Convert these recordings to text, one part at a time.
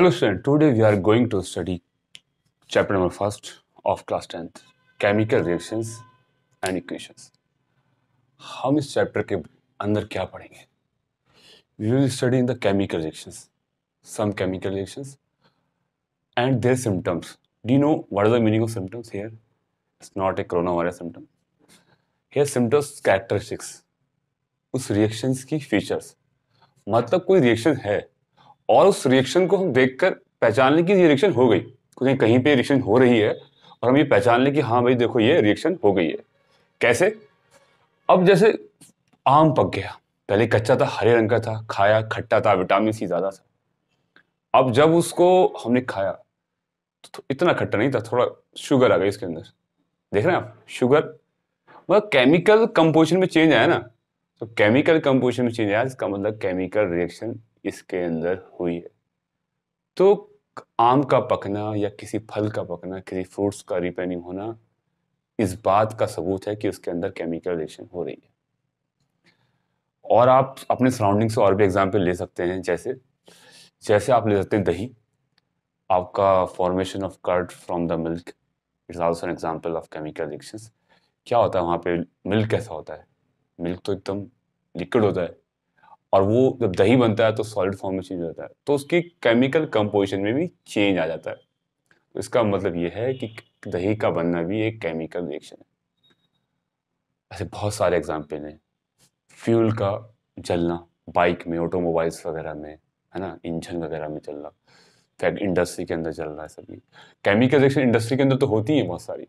Hello student today we are going to study chapter number first of class tenth chemical reactions and equations हम इस चैप्टर के अंदर क्या पढ़ेंगे we will study in the chemical reactions some chemical reactions and their symptoms डी know what is the meaning of symptoms here it's not a coronavirus symptom here symptoms characteristics उस reactions की features मतलब कोई reaction है और उस reaction को हम देखकर पहचानने की ये रिएक्शन हो गई क्योंकि कहीं पे रिएक्शन हो रही है और हम ये पहचान लें कि हाँ भाई देखो ये रिएक्शन हो गई है कैसे अब जैसे आम पक गया पहले कच्चा था हरे रंग का था खाया खट्टा था विटामिन सी ज़्यादा था अब जब उसको हमने खाया तो इतना खट्टा नहीं था थोड़ा शुगर आ गई इसके अंदर देख रहे हैं आप शुगर मतलब केमिकल कंपोजिशन में चेंज आया ना तो केमिकल कंपोजिशन में चेंज आया इसका मतलब केमिकल रिएक्शन इसके अंदर हुई है तो आम का पकना या किसी फल का पकना किसी फ्रूट्स का रिपेनिंग होना इस बात का सबूत है कि उसके अंदर केमिकल रिएक्शन हो रही है और आप अपने सराउंडिंग से और भी एग्जाम्पल ले सकते हैं जैसे जैसे आप ले सकते हैं दही आपका formation of curd from the milk it's also an example of chemical reactions क्या होता है वहाँ पे मिल्क कैसा होता है मिल्क तो एकदम लिक्विड होता है और वो जब दही बनता है तो सॉलिड फॉर्म में चेंज हो जाता है तो उसकी केमिकल कंपोजिशन में भी चेंज आ जाता है तो इसका मतलब ये है कि दही का बनना भी एक केमिकल रिएक्शन है ऐसे बहुत सारे एग्जाम्पल हैं फ्यूल का जलना बाइक में ऑटोमोबाइल्स वगैरह में है ना इंजन वगैरह में चलना फैक्ट इंडस्ट्री के अंदर चल रहा है सभी केमिकल रिएक्शन इंडस्ट्री के अंदर तो होती है बहुत सारी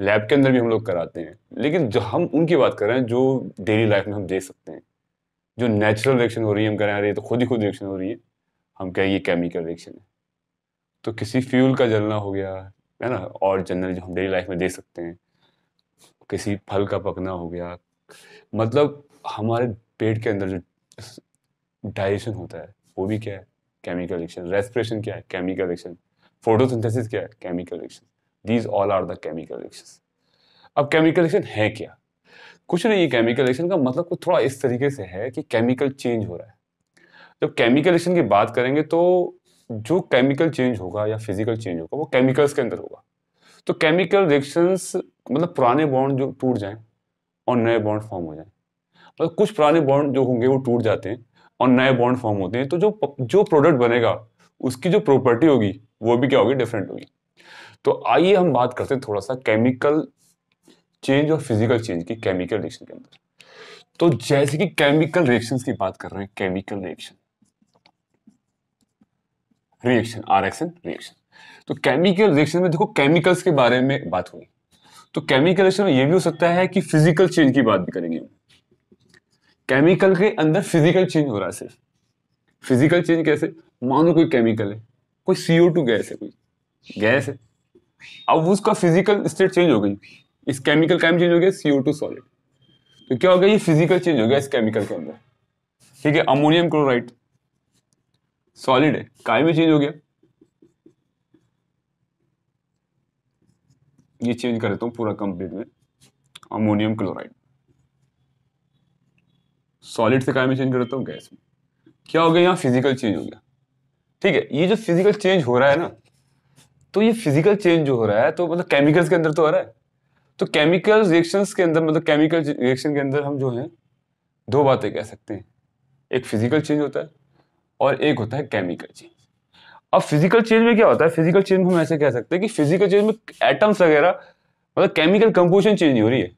लैब के अंदर भी हम लोग कराते हैं लेकिन जो हम उनकी बात कर रहे हैं जो डेली लाइफ में हम देख सकते हैं जो नेचुरल रिएक्शन हो रही है हम कह रहे हैं ये तो खुद ही खुद रिएक्शन हो रही है हम कहें ये केमिकल रिएक्शन है तो किसी फ्यूल का जलना हो गया है ना और जनरल जो हम डेली लाइफ में देख सकते हैं किसी फल का पकना हो गया मतलब हमारे पेट के अंदर जो डाइजेशन होता है वो भी क्या है केमिकल रिएक्शन रेस्पिरेशन क्या है केमिकल रिएक्शन फोटोसिंथेसिस क्या है chemical reaction these all are the chemical reaction अब केमिकल रिएक्शन है क्या कुछ नहीं है केमिकल रिएक्शन का मतलब कुछ थोड़ा इस तरीके से है कि केमिकल चेंज हो रहा है जब केमिकल रिएक्शन की बात करेंगे तो जो केमिकल चेंज होगा या फिजिकल चेंज होगा वो केमिकल्स के अंदर होगा तो केमिकल रिएक्शंस मतलब पुराने बॉन्ड जो टूट जाएं और नए बॉन्ड फॉर्म हो जाएं मतलब कुछ पुराने बॉन्ड जो होंगे वो टूट जाते हैं और नए बॉन्ड फॉर्म होते हैं तो जो जो प्रोडक्ट बनेगा उसकी जो प्रॉपर्टी होगी वो भी क्या होगी डिफरेंट होगी तो आइए हम बात करते हैं थोड़ा सा केमिकल चेंज और फिजिकल चेंज की केमिकल रिएक्शन के अंदर तो जैसे कि केमिकल रिएक्शन की बात कर रहे हैं chemical reaction reaction are action reaction तो केमिकल रिएक्शन में देखो केमिकल्स के बारे में बात हुई तो केमिकल रिएक्शन में यह भी हो सकता है कि फिजिकल चेंज की बात भी करेंगे केमिकल के अंदर फिजिकल चेंज हो रहा है सिर्फ फिजिकल चेंज कैसे मानो कोई केमिकल है कोई सीओ टू गैस है कोई गैस है अब उसका फिजिकल स्टेट चेंज हो गई इस केमिकल क्या चेंज हो गया सीओ टू सॉलिड तो क्या हो गया ये फिजिकल चेंज हो गया इस केमिकल के अंदर ठीक है अमोनियम क्लोराइड सॉलिड है काय में चेंज हो गया ये चेंज कर देता हूँ पूरा कंप्लीट में अमोनियम क्लोराइड सॉलिड से काय में चेंज कर देता हूँ गैस में क्या हो गया यहाँ फिजिकल चेंज हो गया ठीक है ये जो फिजिकल चेंज हो रहा है ना तो ये फिजिकल चेंज जो हो रहा है तो मतलब केमिकल्स के अंदर तो हो रहा है तो केमिकल रिएक्शन के अंदर मतलब केमिकल रिएक्शन के अंदर हम जो हैं दो बातें कह सकते हैं एक फिजिकल चेंज होता है और एक होता है केमिकल चेंज अब फिजिकल चेंज में क्या होता है फिजिकल चेंज में हम ऐसे कह सकते हैं कि फिजिकल चेंज में एटम्स वगैरह मतलब केमिकल कंपोजिशन चेंज हो रही है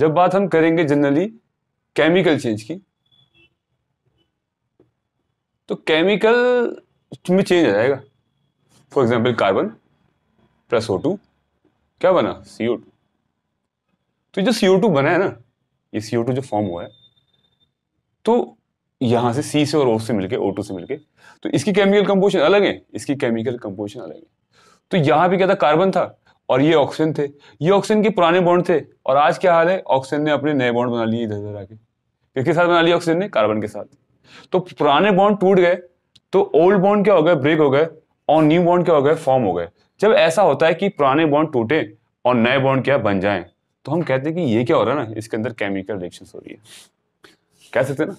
जब बात हम करेंगे जनरली केमिकल चेंज की तो केमिकल में चेंज आ जाएगा for example carbon plus O two क्या बना सी ओ टू तो जो सीओ टू बना है ना ये सीओ टू जो फॉर्म हुआ है तो यहां से सी से और ओ से मिलके ओ टू से मिलके तो इसकी केमिकल कंपोजिशन अलग है इसकी केमिकल कंपोजिशन अलग है तो यहां भी क्या था कार्बन था और ये ऑक्सीजन थे ये ऑक्सीजन के पुराने बॉन्ड थे और आज क्या हाल है ऑक्सीजन ने अपने नए बॉन्ड बना लिए इधर उधर आके किसके साथ बना लिया ऑक्सीजन ने कार्बन के साथ तो पुराने बॉन्ड टूट गए तो ओल्ड बॉन्ड क्या हो गए ब्रेक हो गए और न्यू बॉन्ड क्या हो गए फॉर्म हो गए जब ऐसा होता है कि पुराने बॉन्ड टूटे और नए बॉन्ड क्या बन जाएं तो हम कहते हैं कि ये क्या हो रहा है ना इसके अंदर केमिकल रिएक्शन हो रही है कह सकते हैं ना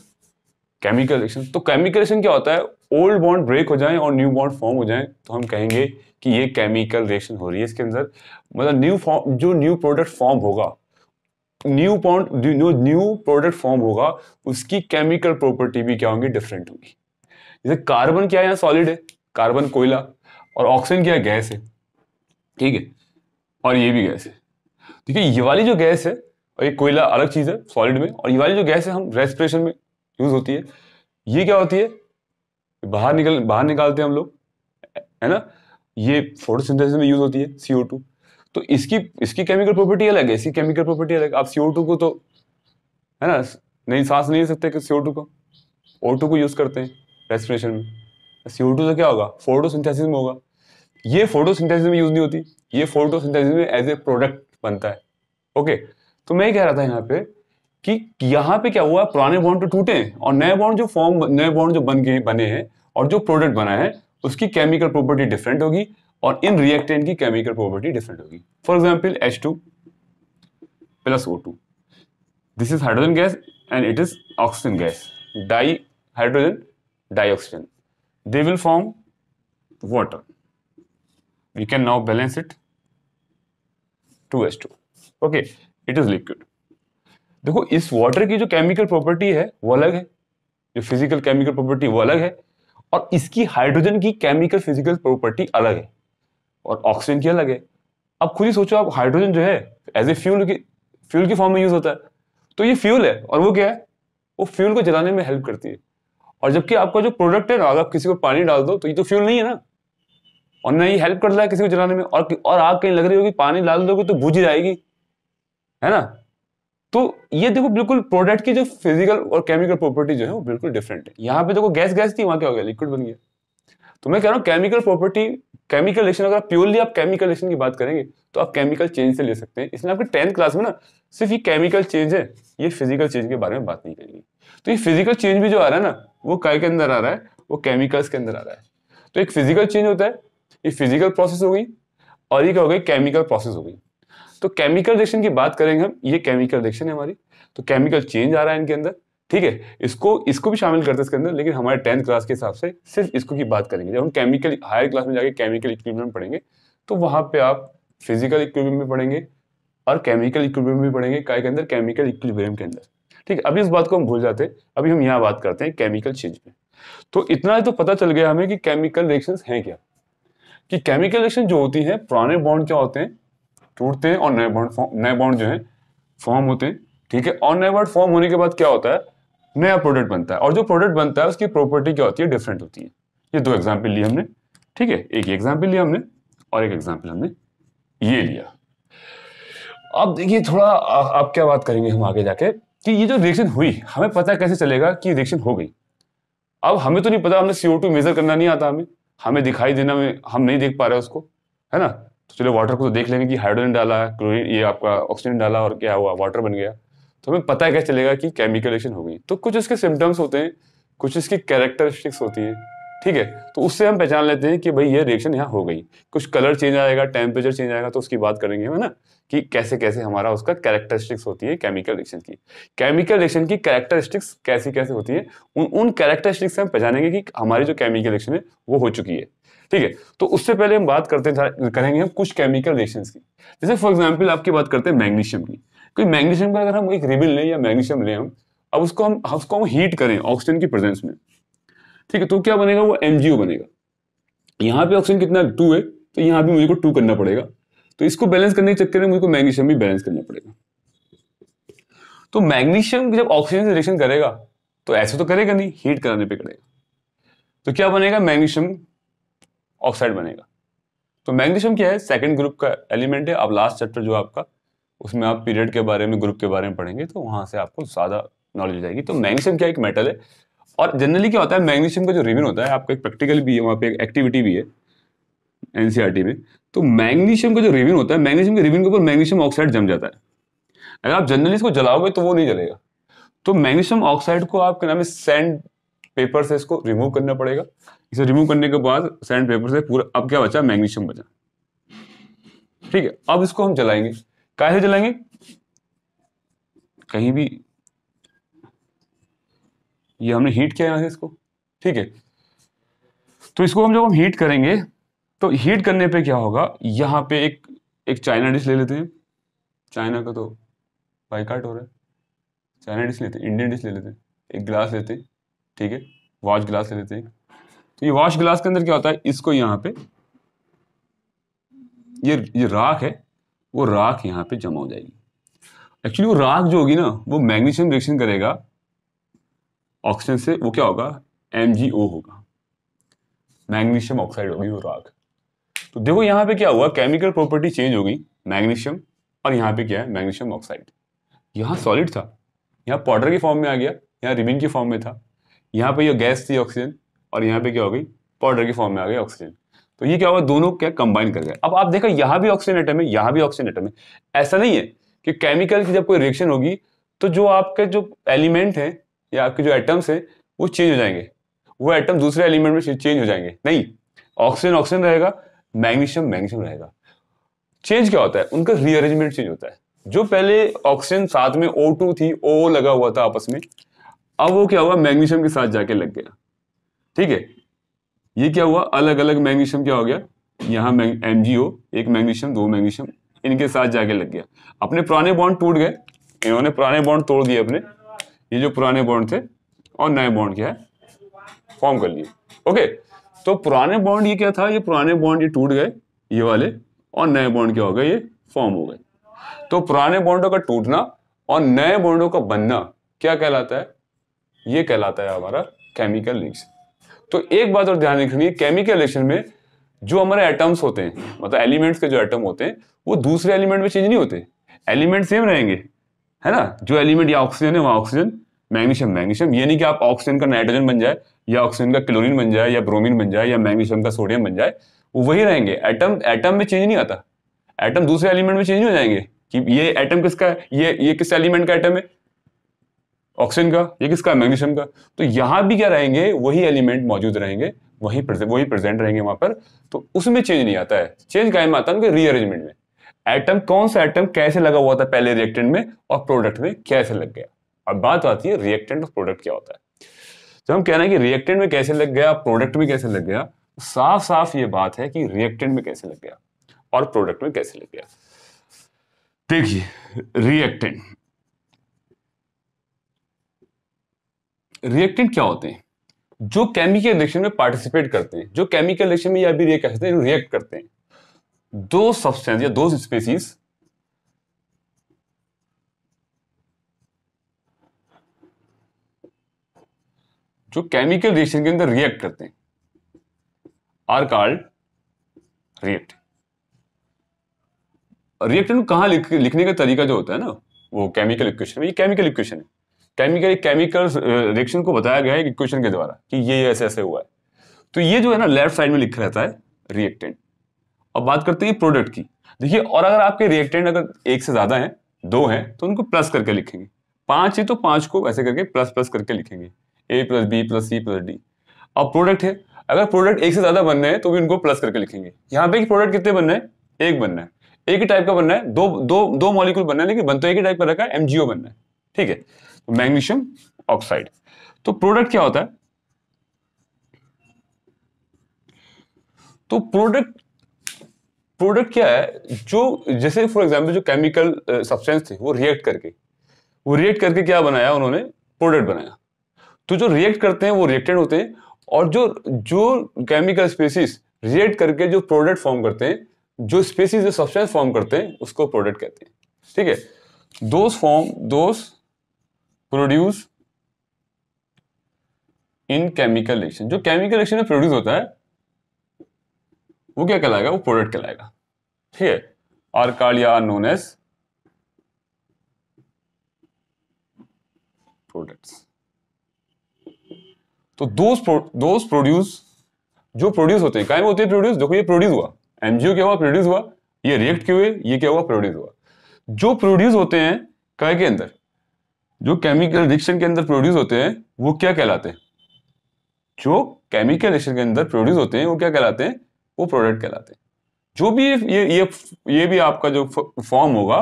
केमिकल रिएक्शन तो केमिकल रिएक्शन क्या होता है ओल्ड बॉन्ड ब्रेक हो जाए और न्यू बॉन्ड फॉर्म हो जाए तो हम कहेंगे कि ये केमिकल रिएक्शन हो रही है इसके अंदर मतलब न्यू फॉर्म जो न्यू प्रोडक्ट फॉर्म होगा न्यू बॉन्ड जो न्यू प्रोडक्ट फॉर्म होगा उसकी केमिकल प्रॉपर्टी भी क्या होंगी डिफरेंट होगी जैसे कार्बन क्या है यहाँ सॉलिड है कार्बन कोयला और ऑक्सीजन क्या है गैस है ठीक है और ये भी गैस है देखिए ये वाली जो गैस है और ये कोयला अलग चीज़ है सॉलिड में और ये वाली जो गैस है हम रेस्पिरेशन में यूज़ होती है ये क्या होती है बाहर निकल बाहर निकालते हैं हम लोग है ना ये फोटोसिंथेसिस में यूज़ होती है सी तो इसकी इसकी केमिकल प्रॉपर्टी अलग है इसकी केमिकल प्रॉपर्टी अलग आप सी को तो है ना नहीं सांस नहीं ले सकते सीओ टू को ओ को यूज़ करते हैं रेस्पिरेशन में सीओ टू से क्या होगा फोटोसिंथेसिस में होगा ये फोटोसिंथेसिस में यूज़ नहीं होती ये फोटोसिंथेसिस में एज ए प्रोडक्ट बनता है ओके तो मैं ही कह रहा था यहाँ पे कि यहाँ पे क्या हुआ पुराने बॉन्ड तो टूटे और नए बॉन्ड जो फॉर्म नए बॉन्ड जो बन गए बने हैं और जो प्रोडक्ट बना है उसकी केमिकल प्रॉपर्टी डिफरेंट होगी और इन रिएक्टेंट की केमिकल प्रॉपर्टी डिफरेंट होगी for example H two plus O two this is hydrogen gas and it is oxygen gas dihydrogen dioxygen they will form water. We can now balance it to S two okay it is liquid देखो इस water की जो chemical property है वो अलग है जो physical chemical property वो अलग है और इसकी हाइड्रोजन की केमिकल फिजिकल प्रॉपर्टी अलग है और ऑक्सीजन की अलग है अब खुद ही सोचो आप हाइड्रोजन जो है एज ए फ्यूल की फ्यूल के फॉर्म में यूज होता है तो ये फ्यूल है और वो क्या है वो फ्यूल को जलाने में हेल्प करती है और जबकि आपका जो प्रोडक्ट है ना अगर आप किसी को पानी डाल दो तो ये तो फ्यूल नहीं है ना और ना ही हेल्प रहा है किसी को जलाने में और और आग कहीं लग रही होगी पानी डाल दोगे तो बुझ जाएगी है ना तो ये देखो बिल्कुल प्रोडक्ट की जो फिजिकल और केमिकल प्रॉपर्टी जो है वो बिल्कुल डिफरेंट है यहाँ पे देखो गैस गैस थी वहां क्या हो गया लिक्विड बन गया तो मैं कह रहा हूँ केमिकल प्रॉपर्टी केमिकल रिएक्शन अगर आप प्योरली आप केमिकल रिएक्शन की बात करेंगे तो आप केमिकल चेंज से ले सकते हैं इसलिए आपके टेंथ क्लास में ना सिर्फ ये केमिकल चेंज है ये फिजिकल चेंज के बारे में बात नहीं करेगी तो ये फिजिकल चेंज भी जो आ रहा है ना वो कई के अंदर आ रहा है वो केमिकल्स के अंदर आ रहा है तो एक फिजिकल चेंज होता है ये फिजिकल प्रोसेस हो गई और ये क्या हो गई केमिकल प्रोसेस हो गई तो केमिकल रिएक्शन की बात करेंगे हम ये केमिकल रिएक्शन है हमारी तो केमिकल चेंज आ रहा है इनके अंदर ठीक है इसको इसको भी शामिल करते हैं इसके अंदर लेकिन हमारे टेंथ क्लास के हिसाब से सिर्फ इसको की बात करेंगे जब हम केमिकल हायर क्लास में जाके केमिकल इक्विपमेंट पढ़ेंगे तो वहाँ पे आप फिजिकल इक्विपमेंट भी पढ़ेंगे और केमिकल इक्विपमेंट भी पढ़ेंगे काय के अंदर केमिकल इक्विपमेंट के अंदर ठीक है अभी इस बात को हम भूल जाते हैं अभी हम यहाँ बात करते हैं केमिकल चेंज में तो इतना तो पता चल गया हमें कि केमिकल रिएक्शन है क्या कि केमिकल रिएक्शन जो होती है पुराने बॉन्ड क्या होते हैं टूटते हैं और नए बॉन्ड नए बॉन्ड जो है फॉर्म होते हैं ठीक है और नए बॉन्ड फॉर्म होने के बाद क्या होता है नया प्रोडक्ट बनता है और जो प्रोडक्ट बनता है उसकी प्रॉपर्टी क्या होती है डिफरेंट होती है ये दो एग्जाम्पल लिए हमने ठीक है एक एग्जाम्पल लिया हमने और एक एग्जाम्पल हमने ये लिया अब देखिए थोड़ा आप क्या बात करेंगे हम आगे जाके कि ये जो रिएक्शन हुई हमें पता कैसे चलेगा कि रिएक्शन हो गई अब हमें तो नहीं पता हमने सीओ टू मेजर करना नहीं आता हमें हमें दिखाई देना में हम नहीं देख पा रहे उसको है ना तो चलो वाटर को तो देख लेंगे कि हाइड्रोजन डाला क्लोरीन ये आपका ऑक्सीजन डाला और क्या हुआ वाटर बन गया तो हमें पता है क्या चलेगा कि केमिकल एक्शन हो गई तो कुछ इसके सिम्टम्स होते हैं कुछ इसकी कैरेक्टरिस्टिक्स होती है ठीक है तो उससे हम पहचान लेते हैं कि भाई ये रिएक्शन यहाँ हो गई कुछ कलर चेंज आएगा टेम्परेचर चेंज आएगा तो उसकी बात करेंगे है ना कि कैसे कैसे हमारा उसका कैरेक्टरिस्टिक्स होती है केमिकल रिएक्शन की केमिकल रिएक्शन की कैरेक्टरिस्टिक्स कैसी कैसे होती है उन उन कैरेक्टरिस्टिक्स से हम पहचानेंगे कि हमारी जो केमिकल रिएक्शन है वो हो चुकी है ठीक है तो उससे पहले हम बात करते हैं करेंगे हम कुछ केमिकल रिएक्शन की जैसे फॉर एग्जाम्पल आपकी बात करते हैं मैग्नीशियम की क्योंकि मैग्नीशियम का अगर हम एक रिबिल लें या मैग्नीशियम लें हम अब उसको हम उसको हम हीट करें ऑक्सीजन की प्रेजेंस में ठीक है तो क्या बनेगा वो एम बनेगा यहाँ पे ऑक्सीजन कितना टू है तो यहाँ भी मुझे टू करना पड़ेगा तो इसको बैलेंस करने के चक्कर में मुझे मैग्नीशियम भी बैलेंस करना पड़ेगा तो मैग्नीशियम जब ऑक्सीजन से रिएक्शन करेगा तो ऐसे तो करेगा नहीं हीट कराने पे करेगा तो क्या बनेगा मैग्नीशियम ऑक्साइड बनेगा तो मैग्नीशियम क्या है सेकंड ग्रुप का एलिमेंट है अब लास्ट चैप्टर जो आपका उसमें आप पीरियड के बारे में ग्रुप के बारे में पढ़ेंगे तो वहां से आपको ज्यादा नॉलेज जाएगी तो मैग्नीशियम क्या एक मेटल है और जनरली क्या होता है मैग्नीशियम का जो रिबन होता है आपका एक प्रैक्टिकल भी है वहाँ पे एक एक्टिविटी भी है एनसीईआरटी e में तो मैग्नीशियम का जो रिबिन होता है मैग्नीशियम के रिबिन के ऊपर मैग्नीशियम ऑक्साइड जम जाता है अगर आप जनरली इसको जलाओगे तो वो नहीं जलेगा तो मैग्नीशियम ऑक्साइड को आप क्या नाम है सैंड पेपर से इसको रिमूव करना पड़ेगा इसे रिमूव करने के बाद सैंड पेपर से पूरा अब क्या बचा मैग्नीशियम बचा ठीक है अब इसको हम जलाएंगे कैसे जलाएंगे कहीं भी ये हमने हीट किया यहाँ से इसको ठीक है तो इसको हम जब हम हीट करेंगे तो हीट करने पे क्या होगा यहाँ पे एक एक चाइना डिश ले लेते हैं चाइना का तो बाइकाट हो रहा है चाइना डिश लेते हैं इंडियन डिश ले लेते हैं एक गिलास लेते हैं ठीक है वॉश गिलास ले लेते हैं तो ये वॉश गिलास के अंदर क्या होता है इसको यहाँ पे ये ये राख है वो राख यहाँ पे जमा हो जाएगी एक्चुअली वो राख जो होगी ना वो मैग्नीशियम रिएक्शन करेगा ऑक्सीजन से वो क्या होगा एम होगा मैग्नीशियम ऑक्साइड होगी वो राग तो देखो यहाँ पे क्या हुआ केमिकल प्रॉपर्टी चेंज हो गई मैग्नीशियम और यहाँ पे क्या है मैग्नीशियम ऑक्साइड यहाँ सॉलिड था यहाँ पाउडर के फॉर्म में आ गया यहाँ रिबिन के फॉर्म में था यहाँ पे ये यह गैस थी ऑक्सीजन और यहाँ पे क्या हो गई पाउडर के फॉर्म में आ गई ऑक्सीजन तो ये क्या हुआ दोनों क्या कंबाइन कर गए अब आप देखा यहाँ भी ऑक्सीजन एटम है यहाँ भी ऑक्सीजन एटम है ऐसा नहीं है कि केमिकल की जब कोई रिएक्शन होगी तो जो आपके जो एलिमेंट है या आपके जो एटम्स है वो चेंज हो जाएंगे वो एटम दूसरे एलिमेंट में चेंज हो जाएंगे नहीं ऑक्सीजन ऑक्सीजन रहेगा मैग्नीशियम मैग्नीशियम रहेगा चेंज क्या होता है उनका रीअरेंजमेंट चेंज होता है जो पहले ऑक्सीजन साथ में टू थी ओ लगा हुआ था आपस में अब वो क्या हुआ मैग्नीशियम के साथ जाके लग गया ठीक है ये क्या हुआ अलग अलग मैग्नीशियम क्या हो गया यहाँ एम एक मैग्नीशियम दो मैग्नीशियम इनके साथ जाके लग गया अपने पुराने बॉन्ड टूट गए इन्होंने पुराने बॉन्ड तोड़ दिए अपने ये जो पुराने बॉन्ड थे और नए बॉन्ड क्या है फॉर्म कर लिए ओके तो पुराने बॉन्ड ये क्या था ये पुराने बॉन्ड ये टूट गए ये वाले और नए बॉन्ड क्या हो गए ये फॉर्म हो गए तो पुराने बॉन्डों का टूटना और नए बॉन्डों का बनना क्या कहलाता है ये कहलाता है हमारा केमिकल लिंक्स तो एक बात और ध्यान रखनी केमिकल रिएक्शन में जो हमारे एटम्स होते हैं मतलब एलिमेंट्स के जो एटम होते हैं वो दूसरे एलिमेंट में चेंज नहीं होते एलिमेंट सेम रहेंगे है ना जो एलिमेंट या ऑक्सीजन है वहाँ ऑक्सीजन मैग्नीशियम मैग्नीशियम ये नहीं कि आप ऑक्सीजन का नाइट्रोजन बन जाए या ऑक्सीजन का क्लोरीन बन जाए या ब्रोमीन बन जाए या मैग्नीशियम का सोडियम बन जाए वो वही रहेंगे एटम एटम में चेंज नहीं आता एटम दूसरे एलिमेंट में चेंज हो जाएंगे कि ये एटम किसका है ये ये किस एलिमेंट का एटम है ऑक्सीजन का ये किसका है मैग्नीशियम का तो यहाँ भी क्या रहेंगे वही एलिमेंट मौजूद रहेंगे वही वही प्रेजेंट रहेंगे वहां पर तो उसमें चेंज नहीं आता है चेंज कायम में आता है उनके रीअरेंजमेंट में एटम कौन सा एटम कैसे लगा हुआ था पहले रिएक्टेंट में और प्रोडक्ट में कैसे लग गया अब बात आती है रिएक्टेंट और प्रोडक्ट क्या होता है जब तो हम कह रहे हैं कि रिएक्टेंट में कैसे लग गया प्रोडक्ट में कैसे लग गया साफ साफ ये बात है कि रिएक्टेंट में कैसे लग गया और प्रोडक्ट में कैसे लग गया देखिए रिएक्टेंट रिएक्टेंट क्या होते हैं जो केमिकल रिएक्शन में पार्टिसिपेट करते हैं जो केमिकल रिएक्शन में या भी रिएक्ट करते हैं रिएक्ट करते हैं दो सब्सटेंस या दो स्पेसीज जो केमिकल रिएक्शन के अंदर रिएक्ट करते हैं आर कॉल्ड रिएक्ट रिएक्टन कहां लिख, लिखने का तरीका जो होता है ना वो केमिकल इक्वेशन ये केमिकल इक्वेशन है केमिकल केमिकल रिएक्शन को बताया गया है इक्वेशन के द्वारा कि ये ऐसे ऐसे हुआ है तो ये जो है ना लेफ्ट साइड में लिखा रहता है रिएक्टेंट अब बात करते हैं प्रोडक्ट की देखिए और अगर आपके रिएक्टेंट अगर एक से ज़्यादा हैं दो हैं तो उनको प्लस करके लिखेंगे पांच है तो पांच को ऐसे करके प्लस प्लस करके लिखेंगे A plus B plus C plus D अब प्रोडक्ट है अगर प्रोडक्ट एक से ज़्यादा बन रहे हैं तो भी उनको प्लस करके लिखेंगे यहाँ पे प्रोडक्ट कितने बन रहे हैं एक बनना है एक ही टाइप का बनना है दो दो दो मॉलिक्यूल बनना है लेकिन बन तो एक ही टाइप का रखा है एमजीओ बनना है ठीक है तो मैग्नीशियम ऑक्साइड तो प्रोडक्ट क्या होता है तो प्रोडक्ट प्रोडक्ट क्या है जो जैसे फॉर एग्जाम्पल जो केमिकल सब्सटेंस uh, थे वो रिएक्ट करके वो रिएक्ट करके क्या बनाया उन्होंने प्रोडक्ट बनाया तो जो रिएक्ट करते हैं वो रिएक्टेड होते हैं और जो जो केमिकल स्पेसिस रिएक्ट करके जो प्रोडक्ट फॉर्म करते हैं जो स्पेसिस जो सब्सटेंस फॉर्म करते हैं उसको प्रोडक्ट कहते हैं ठीक है those form those produce in chemical reaction जो केमिकल रिएक्शन में प्रोड्यूस होता है वो क्या कहलाएगा वो प्रोडक्ट कहलाएगा ठीक है आर कार्ड या नोन एस प्रोडक्ट्स तो दो प्रोड्यूस जो प्रोड्यूस होते हैं काय होते हैं प्रोड्यूस देखो ये प्रोड्यूस हुआ एमजीओ क्या हुआ प्रोड्यूस हुआ ये रिएक्ट क्यों हुए ये क्या हुआ प्रोड्यूस हुआ जो प्रोड्यूस होते हैं काय के अंदर जो केमिकल रिएक्शन के अंदर प्रोड्यूस होते हैं वो क्या कहलाते हैं जो केमिकल रिएक्शन के अंदर प्रोड्यूस होते हैं वो क्या कहलाते हैं वो प्रोडक्ट कहलाते हैं जो भी ये ये ये भी आपका जो फॉर्म होगा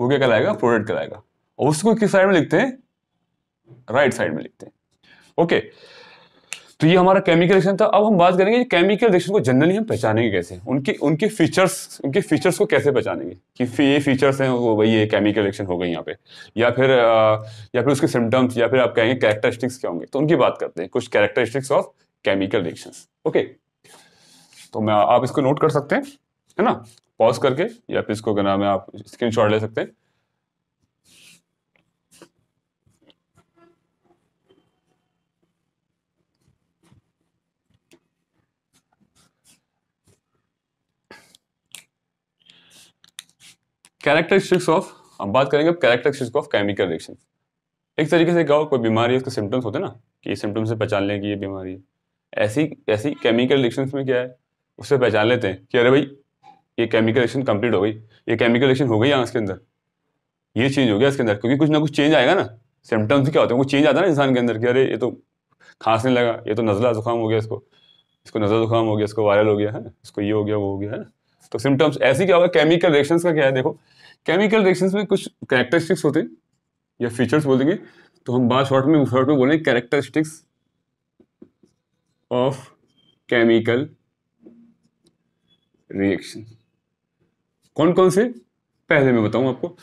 वो क्या कहलाएगा प्रोडक्ट कहलाएगा और उसको किस साइड में लिखते हैं राइट right साइड में लिखते हैं ओके तो ये हमारा केमिकल रिएक्शन था अब हम बात करेंगे केमिकल रिएक्शन को जनरली हम पहचानेंगे कैसे उनके उनके फीचर्स उनके फीचर्स को कैसे पहचानेंगे कि ये फीचर्स हैं वो भाई ये केमिकल रिएक्शन हो गई यहाँ पे या फिर या फिर उसके सिम्टम्स या फिर आप कहेंगे कैरेक्टरिस्टिक्स क्या होंगे तो उनकी बात करते हैं कुछ characteristics of chemical reaction okay तो मैं आप इसको नोट कर सकते हैं है ना पॉज करके या फिर इसको क्या नाम है आप स्क्रीनशॉट ले सकते हैं कैरेक्टरिस्टिक्स ऑफ हम बात करेंगे अब कैरेक्टरिस्टिक्स ऑफ केमिकल रिएक्शन एक तरीके से कहो कोई बीमारी है उसके सिम्टम्स होते हैं ना कि सिम्टम्स से पहचान लें कि ये बीमारी है ऐसी ऐसी केमिकल रिएक्शन में क्या है उससे पहचान लेते हैं कि अरे भाई ये केमिकल एक्शन कंप्लीट हो गई ये केमिकल एक्शन हो गई यहाँ इसके अंदर ये चेंज हो गया इसके अंदर क्योंकि कुछ ना कुछ चेंज आएगा ना सिम्टम्स क्या होते हैं वो चेंज आता है ना इंसान के अंदर कि अरे ये तो खांसने लगा ये तो नजला जुकाम हो गया इसको इसको नजला जुकाम हो गया इसको वायरल हो गया है इसको ये हो गया वो हो गया है ना तो सिम्टम्स ऐसे क्या होगा केमिकल रिएक्शंस का क्या है देखो केमिकल रिएक्शंस में कुछ कैरेक्टरिस्टिक्स होते हैं या फीचर्स बोल देंगे तो हम बात शॉर्ट में शॉर्ट में बोलेंगे कैरेक्टरिस्टिक्स ऑफ केमिकल रिएक्शन कौन कौन से पहले मैं बताऊं आपको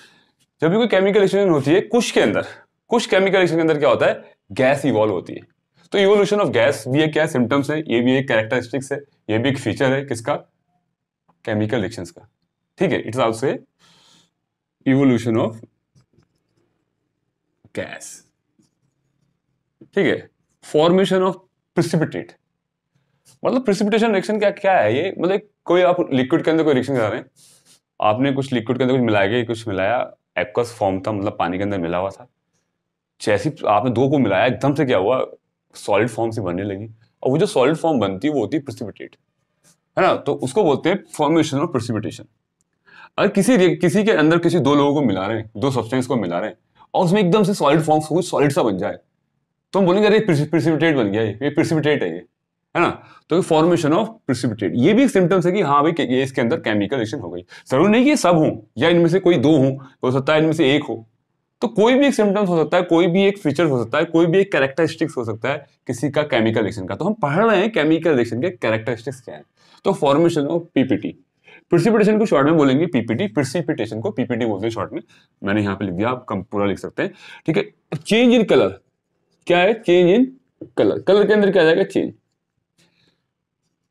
जब भी कोई केमिकल रिएक्शन होती है कुछ के अंदर कुछ केमिकल रिएक्शन के अंदर क्या होता है गैस इवॉल्व होती है तो इवोल्यूशन ऑफ गैस भी एक क्या सिम्टम्स है ये भी एक कैरेक्टरिस्टिक्स है ये भी एक फीचर है किसका केमिकल रिएक्शन का ठीक है it's also evolution of gas ठीक है फॉर्मेशन ऑफ प्रिसिपिटेट मतलब प्रिसिपिटेशन रिएक्शन क्या क्या है ये मतलब कोई आप लिक्विड के अंदर कोई रिएक्शन करा रहे हैं आपने कुछ लिक्विड के अंदर कुछ मिला के कुछ मिलाया एक्वस फॉर्म था मतलब पानी के अंदर मिला हुआ था जैसे आपने दो को मिलाया एकदम से क्या हुआ सॉलिड फॉर्म से बनने लगी और वो जो सॉलिड फॉर्म बनती है वो होती है प्रिसिपिटेट है ना तो उसको बोलते हैं फॉर्मेशन और प्रिसिपिटेशन अगर किसी किसी के अंदर किसी दो लोगों को मिला रहे हैं दो सब्सटेंस को मिला रहे हैं और उसमें एकदम से सॉलिड फॉर्म कुछ सॉलिड सा बन जाए तो हम बोलेंगे अरे प्रिसिपिटेट बन गया ये प्रिसिपिटेट है ये है ना तो फॉर्मेशन ऑफ प्रिसिपिटेट ये भी एक सिम्टम्स है कि हाँ भाई ये इसके अंदर केमिकल रिएक्शन हो गई जरूरी नहीं कि सब हो या इनमें से कोई दो हो हो सकता है इनमें से एक हो तो कोई भी एक सिम्टम्स हो सकता है कोई भी एक फीचर हो सकता है कोई भी एक कैरेक्टरिस्टिक्स हो सकता है किसी का केमिकल रिएक्शन का तो हम पढ़ रहे हैं केमिकल रिएक्शन के कैरेक्टरिस्टिक्स क्या है तो फॉर्मेशन ऑफ पीपीटी प्रिसिपिटेशन को शॉर्ट में बोलेंगे पीपीटी प्रिसिपिटेशन को पीपीटी बोलते हैं शॉर्ट में मैंने यहाँ पे लिख दिया आप पूरा लिख सकते हैं ठीक है चेंज इन कलर क्या है चेंज इन कलर कलर के अंदर क्या जाएगा चेंज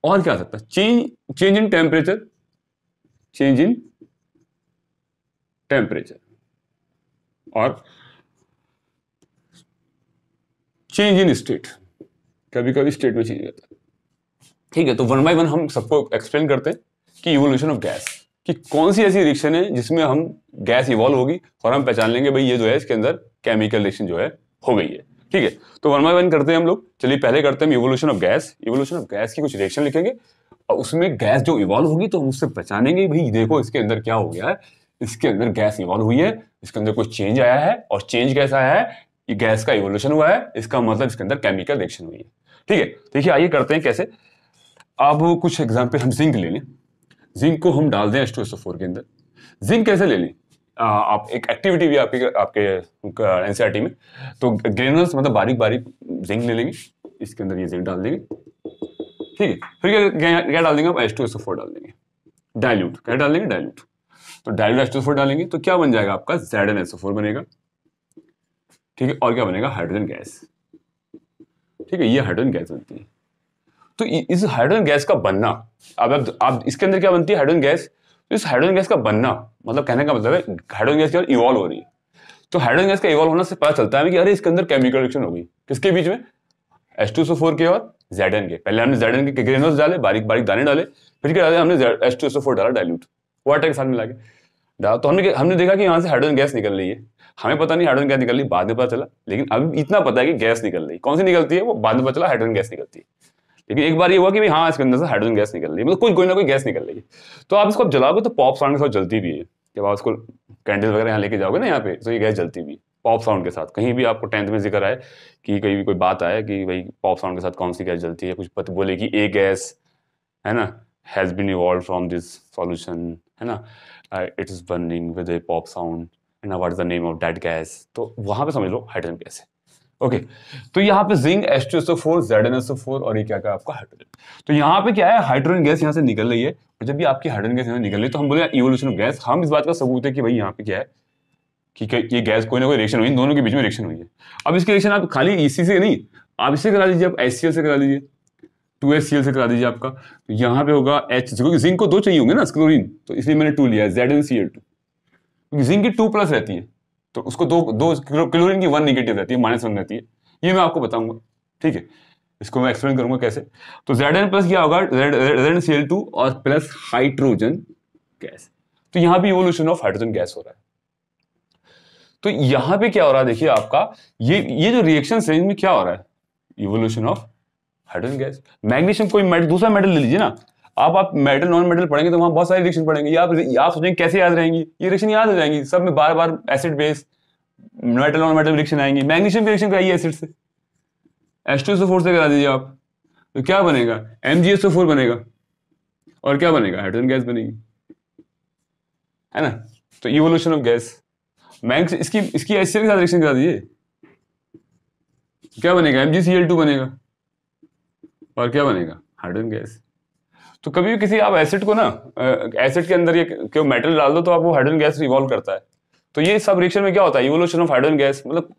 और क्या हो सकता है change change in temperature change in temperature और चेंज इन स्टेट कभी कभी स्टेट में चेंज होता है ठीक है तो वन बाय वन हम सबको एक्सप्लेन करते हैं कि इवोल्यूशन ऑफ गैस कि कौन सी ऐसी रिएक्शन है जिसमें हम गैस इवॉल्व होगी और हम पहचान लेंगे भाई ये जो है इसके अंदर केमिकल रिएक्शन जो है हो गई है ठीक है तो वन बाय वन करते हैं हम लोग चलिए पहले करते हैं evolution of gas evolution of gas की कुछ रिएक्शन लिखेंगे और उसमें गैस जो इवॉल्व होगी तो हम उससे पहचानेंगे भाई देखो इसके अंदर क्या हो गया है इसके अंदर गैस इवॉल्व हुई है इसके अंदर कुछ चेंज आया है और चेंज कैसा आया है ये गैस का इवोल्यूशन हुआ है इसका मतलब इसके अंदर केमिकल रिएक्शन हुई है ठीक है देखिए आइए करते हैं कैसे अब कुछ एग्जाम्पल हम जिंक ले लें जिंक को हम डाल दें फोर के अंदर जिंक कैसे ले लें आप एक एक्टिविटी भी आपकी आपके एनसीआर में तो ग्रेनुल्स मतलब बारीक बारीक जिंक ले लेंगे इसके अंदर ये जिंक डाल देंगे ठीक है फिर क्या क्या डाल देंगे आप एस टू एस फोर डाल देंगे डायल्यूट क्या डाल देंगे डायल्यूट तो डायल्यूट एस टू फोर डालेंगे तो क्या बन जाएगा आपका जेड एन एस फोर बनेगा ठीक है और क्या बनेगा हाइड्रोजन गैस ठीक है ये हाइड्रोजन गैस बनती है तो इस हाइड्रोजन गैस का बनना अब आप, आप इसके अंदर क्या बनती है हाइड्रोजन गैस तो इस हाइड्रोजन गैस का बनना मतलब कहने का मतलब है हाइड्रोजन गैस की इवॉल्व हो रही है तो हाइड्रोजन गैस का इवॉल्व होना से पता चलता है कि अरे इसके अंदर केमिकल रिएक्शन गई किसके बीच में एस टू सो फोर के और जेड के पहले हमने जेड के ग्रेनोस डाले बारीक बारीक दाने डाले फिर क्या हमने एस टू फोर डाला डायल्यूट वाटर के साथ मिला के डाला तो हमने हमने देखा कि यहाँ से हाइड्रोजन गैस निकल रही है हमें पता नहीं हाइड्रोजन गैस निकल रही बाद में पता चला लेकिन अब इतना पता है कि गैस निकल रही कौन सी निकलती है वो बाद में पता चला हाइड्रोजन गैस निकलती है लेकिन एक बार ये हुआ कि भाई हाँ इसके अंदर से हाइड्रोजन गैस निकल रही है मतलब कोई कोई ना कोई गैस निकल रही है तो आप इसको जलाओगे तो पॉप साउंड के साथ जलती भी है जब आप उसको कैंडल वगैरह यहाँ लेके जाओगे ना यहाँ पे तो ये गैस जलती भी है पॉप साउंड के साथ कहीं भी आपको टेंथ में जिक्र आए कि कहीं भी कोई बात आए कि भाई पॉप साउंड के साथ कौन सी गैस जलती है कुछ पता बोले कि ए गैस है ना has been evolve from this solution है ना it is burning with a pop sound and what is the name of that gas तो वहाँ पे समझ लो हाइड्रोजन गैस है ओके hmm. तो यहाँ पे zinc S T SO four Z N SO four और ये क्या क्या आपका हाइड्रोजन तो यहाँ पे क्या है हाइड्रोजन गैस यहाँ से निकल रही है और जब भी आपकी हाइड्रोजन गैस यहाँ निकल रही है तो हम बोले इवोल्यूशन ऑफ गैस हम इस बात का सबूत है कि भाई यहाँ पे क्या है कि ये गैस कोई ना कोई रिएक्शन हुई दोनों के बीच में रिएक्शन हुई है अब इसकी रिएक्शन आप खाली इसी e से नहीं आप इसे करा लीजिए आप एस से करा लीजिए टू एस से करा दीजिए आपका तो यहाँ पे होगा एच क्योंकि जिंक को दो चाहिए होंगे ना स्क्लोरीन तो इसलिए मैंने टू लिया Z N C L two zinc की टू प्लस रहती है तो उसको दो दो क्लोरीन की वन निगेटिव रहती है माइनस वन रहती है ये मैं आपको बताऊंगा ठीक है इसको मैं एक्सप्लेन करूंगा कैसे तो जेड एन प्लस क्या होगा जेड सी एल टू और प्लस हाइड्रोजन गैस तो यहां भी इवोल्यूशन ऑफ हाइड्रोजन गैस हो रहा है तो यहां पे क्या हो रहा है देखिए आपका ये ये जो रिएक्शन है इनमें क्या हो रहा है evolution of hydrogen gas magnesium कोई मेडल दूसरा मेडल ले लीजिए ना अब आप मेडल नॉन मेडल पढ़ेंगे तो वहाँ बहुत सारी रिएक्शन पढ़ेंगे या आप सोचेंगे कैसे याद रहेंगी ये रिएक्शन याद हो जाएंगी सब में बार बार acid base metal non metal reaction आएंगे मैग्नीशियम की रिएक्शन कराइए एसिड से एस टू फोर से करा दीजिए आप तो क्या बनेगा एम जी एस फोर बनेगा और क्या बनेगा हाइड्रोजन गैस बनेगी है ना तो इवोल्यूशन ऑफ गैस मैंग इसकी इसकी एस के साथ रिएक्शन करा दीजिए क्या बनेगा M G C L two बनेगा और क्या बनेगा हाइड्रोजन गैस तो कभी भी किसी आप एसिड को ना एसिड के अंदर ये क्यों मेटल डाल दो तो आप वो हाइड्रोजन गैस रिवॉल्व करता है तो ये सब रिएक्शन में क्या होता है इवोल्यूशन ऑफ हाइड्रोजन गैस मतलब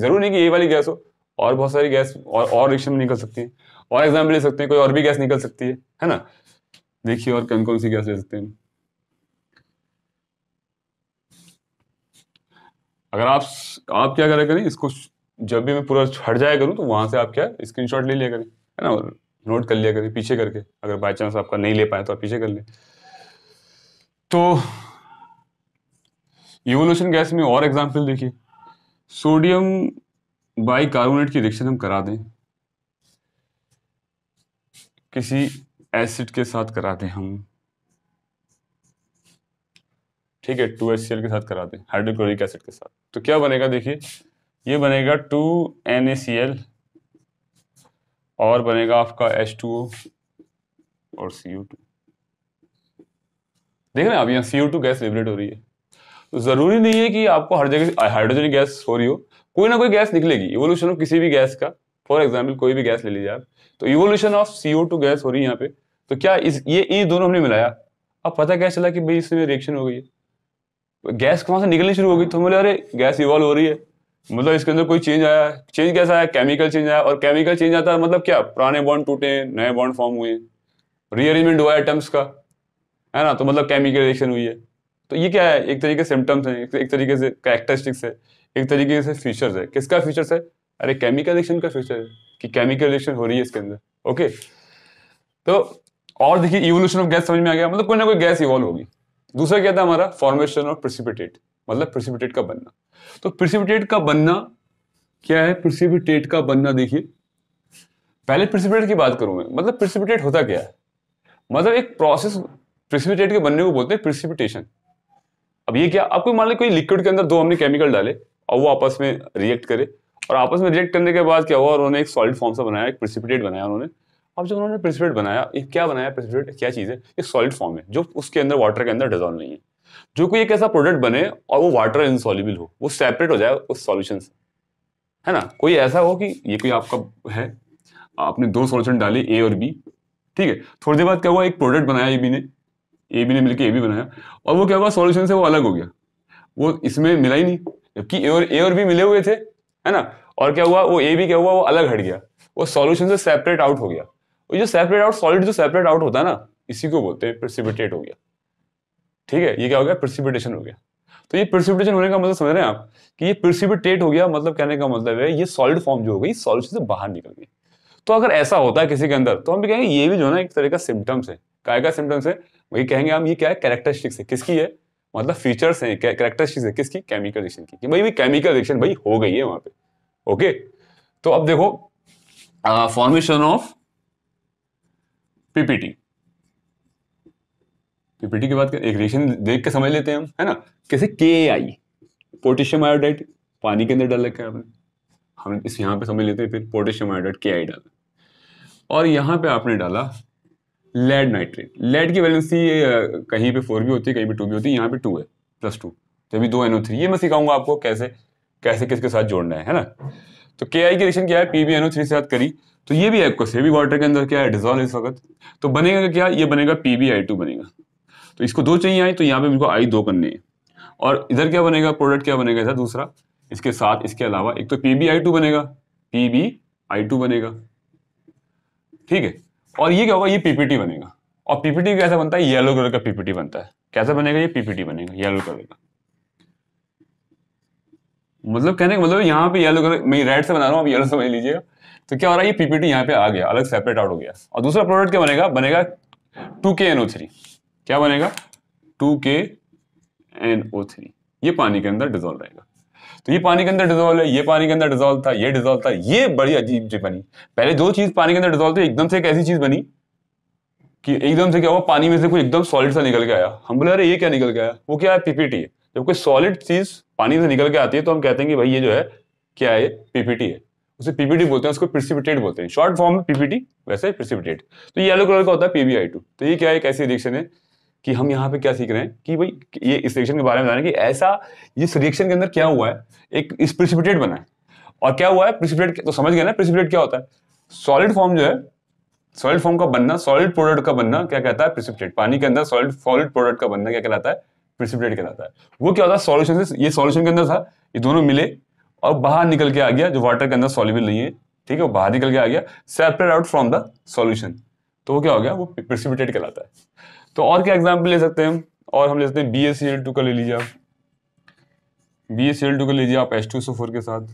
जरूर नहीं कि ये वाली गैस हो और बहुत सारी गैस और और रिएक्शन में निकल सकती है और एग्जाम्पल ले सकते हैं कोई और भी गैस निकल सकती है है ना देखिए और कौन कौन सी गैस ले सकते हैं अगर आप आप क्या करें करें इसको जब भी मैं पूरा हट जाया करूं तो वहां से आप क्या स्क्रीनशॉट ले लिया करें है ना नोट कर लिया करें पीछे करके अगर बाई चांस आपका नहीं ले पाए तो आप पीछे कर लें तो यूवोल्यूशन गैस में और एग्जाम्पल देखिए सोडियम बाई कार्बोनेट की रिएक्शन हम करा दें किसी एसिड के साथ करा दें हम ठीक है टू एच के साथ करा दें हाइड्रोक्लोरिक एसिड के साथ तो क्या बनेगा देखिए ये बनेगा two N A C L और बनेगा आपका एच टू ओ और सी यू टू देख रहे हैं आप यहाँ C U two gas liberate हो रही है तो ज़रूरी नहीं है कि आपको हर जगह हाइड्रोजन गैस हो रही हो कोई ना कोई गैस निकलेगी इवोल्यूशन ऑफ किसी भी गैस का फॉर एग्जाम्पल कोई भी गैस ले लीजिए आप तो evolution of C O two gas हो रही है यहाँ पे तो क्या इस ये इन दोनों हमने मिलाया अब पता क्या चला कि भाई इसमें रिएक्शन हो गई है गैस कहाँ से निकलनी शुरू हो गई तो बोले अरे गैस इवॉल्व हो रही है मतलब इसके अंदर कोई चेंज आया चेंज कैसा है केमिकल चेंज आया और केमिकल चेंज आता है मतलब क्या पुराने बॉन्ड टूटे नए बॉन्ड फॉर्म हुए रीअरेंजमेंट हुआ एटम्स का है ना तो मतलब केमिकल रिएक्शन हुई है तो ये क्या है एक तरीके से सिम्टम्स है एक तरीके से कैरेक्टरिस्टिक्स है एक तरीके से फीचर्स है किसका फीचर्स है अरे केमिकल रिएक्शन का फीचर है कि केमिकल रिएक्शन हो रही है इसके अंदर ओके तो और देखिए इवोल्यूशन ऑफ गैस समझ में आ गया मतलब कोई ना कोई गैस इवॉल्व होगी दूसरा क्या था हमारा फॉर्मेशन ऑफ प्रेसिपिटेट मतलब प्रिसिपिटेट का बनना तो प्रिसिपिटेट का बनना क्या है प्रिसिपिटेट का बनना देखिए पहले प्रिसिपिटेट की बात करूं मैं मतलब प्रिसिपिटेट होता क्या है मतलब एक प्रोसेस प्रिसिपिटेट के बनने को बोलते हैं प्रिसिपिटेशन अब ये क्या आपको मान लो कोई लिक्विड के अंदर दो हमने केमिकल डाले और वो आपस में रिएक्ट करे और आपस में रिएक्ट करने के बाद क्या हुआ उन्होंने एक सॉलिड फॉर्म सा बनाया एक प्रिसिपिटेट बनाया उन्होंने अब जब उन्होंने प्रिसिपिटेट बनाया ये क्या बनाया प्रिसिपिटेट क्या चीज़ है एक सॉलिड फॉर्म है जो उसके अंदर वाटर के अंदर डिजॉल्व नहीं है जो कोई एक ऐसा प्रोडक्ट बने और वो वाटर इनसॉल्यूबल हो वो सेपरेट हो जाए उस सॉल्यूशन से है ना कोई ऐसा हो कि ये कोई आपका है आपने दो सॉल्यूशन डाले ए और बी ठीक है थोड़ी देर बाद क्या हुआ एक प्रोडक्ट बनाया ए बी ने ए बी ने मिलकर ए बी बनाया और वो क्या हुआ सॉल्यूशन से वो अलग हो गया वो इसमें मिला ही नहीं जबकि ए और ए और बी मिले हुए थे है ना और क्या हुआ वो ए बी क्या हुआ वो अलग हट गया वो सॉल्यूशन से सेपरेट आउट हो गया वो जो सेपरेट आउट सॉलिड जो सेपरेट आउट होता है ना इसी को बोलते हैं प्रेसिपिटेट हो गया ठीक है ये क्या हो गया प्रिसिपिटेशन हो गया तो ये प्रिसिपिटेशन होने का मतलब समझ रहे हैं आप कि ये प्रिसिपिटेट हो गया मतलब कहने का मतलब है ये सॉलिड फॉर्म जो हो गई सॉल्यूशन से बाहर निकल गई तो अगर ऐसा होता है किसी के अंदर तो हम भी कहेंगे ये भी जो है ना एक तरह का सिम्टम्स है काय का सिम्टम्स है वही कहेंगे हम ये क्या है कैरेक्टरिस्टिक्स है किसकी है मतलब फीचर्स हैं कैरेक्टरिस्टिक्स है किसकी केमिकल रिएक्शन की भाई भी केमिकल रिएक्शन भाई हो गई है वहां पे ओके तो अब देखो फॉर्मेशन ऑफ पीपीटी पीपीटी की बात बाद एक रेशन देख के समझ लेते हैं हम है ना कैसे के आई पोटेशियम आयोडाइड पानी के अंदर डाल रखा है आपने हम इस यहाँ पे समझ लेते हैं फिर पोटेशियम आयोडाइड के आई डाल और यहाँ पे आपने डाला लेड नाइट्रेट लेड की वैलेंसी कहीं पे फोर भी होती है कहीं पे टू भी होती है यहाँ पे टू है प्लस टू तो अभी दो एनओ थ्री ये मैं सिखाऊंगा आपको कैसे कैसे किसके साथ जोड़ना है है ना तो के आई की रिएक्शन क्या है पी बी एनओ थ्री के साथ करी तो ये भी एक्वस है भी वाटर के अंदर क्या है डिजॉल्व इस वक्त तो बनेगा क्या ये बनेगा पी बी आई टू बनेगा तो इसको दो चाहिए आई तो यहाँ पे मुझको आई दो करनी है और इधर क्या बनेगा प्रोडक्ट क्या बनेगा इधर दूसरा इसके साथ इसके अलावा एक तो पी बी आई टू बनेगा पी बी आई टू बनेगा ठीक है और ये क्या होगा ये पीपीटी बनेगा और पीपीटी कैसा बनता है येलो कलर का पीपीटी बनता है कैसा बनेगा ये पीपीटी बनेगा येलो कलर का मतलब कहने का मतलब यहाँ पे येलो कलर मैं रेड से बना रहा हूँ आप येलो समझ लीजिएगा तो क्या हो रहा है ये पीपीटी यहाँ पे आ गया अलग सेपरेट आउट हो गया और दूसरा प्रोडक्ट क्या बनेगा बनेगा टू के एन ओ थ्री क्या बनेगा टू के एन ओ थ्री ये पानी के अंदर डिजोल्व रहेगा तो ये पानी के अंदर डिजोल्व है ये पानी के अंदर डिजोल्व था ये डिजोल्व था ये बड़ी अजीब चीज बनी पहले जो चीज पानी के अंदर डिजोल्व थी एकदम से एक ऐसी चीज बनी कि एकदम से क्या हुआ पानी में से कोई एकदम सॉलिड सा निकल के आया हम बोले अरे ये क्या निकल गया वो क्या है पीपीटी है जब कोई सॉलिड चीज पानी से निकल के आती है तो हम कहते हैं कि भाई ये जो है क्या है पीपीटी है उसे पीपीटी बोलते हैं उसको प्रिसिपिटेट बोलते हैं शॉर्ट फॉर्म में पीपीटी वैसे प्रिसिपिटेट तो येलो कलर का होता है पीबीआई टू तो ये क्या है एक ऐसी रिएक्शन है कि हम यहाँ पे क्या सीख रहे हैं कि भाई ये इस रिएक्शन के बारे में बताने कि ऐसा इस रिएक्शन के अंदर क्या हुआ है एक इस प्रिसिपिटेट बना है और क्या हुआ है प्रिसिपिटेट तो समझ गए ना प्रिसिपिटेट क्या होता है सॉलिड फॉर्म जो है सॉलिड फॉर्म का बनना सॉलिड प्रोडक्ट का बनना क्या कहता है प्रिसिपिटेट पानी के अंदर सॉलिड सॉलिड प्रोडक्ट का बनना क्या कहलाता है प्रिसिपिटेट कहलाता है वो क्या होता है सॉल्यूशन से ये सॉल्यूशन के अंदर था ये दोनों मिले और बाहर निकल के आ गया जो वाटर के अंदर सॉल्यूबल नहीं है ठीक है वो बाहर निकल के आ गया separate out from the solution तो वो क्या हो गया वो प्रिसिपिटेट कहलाता है तो और क्या एग्जाम्पल ले सकते हैं और हम लेते हैं B S C L two का ले लीजिए आप B S C L two का लीजिए आप एस टू सो फोर के साथ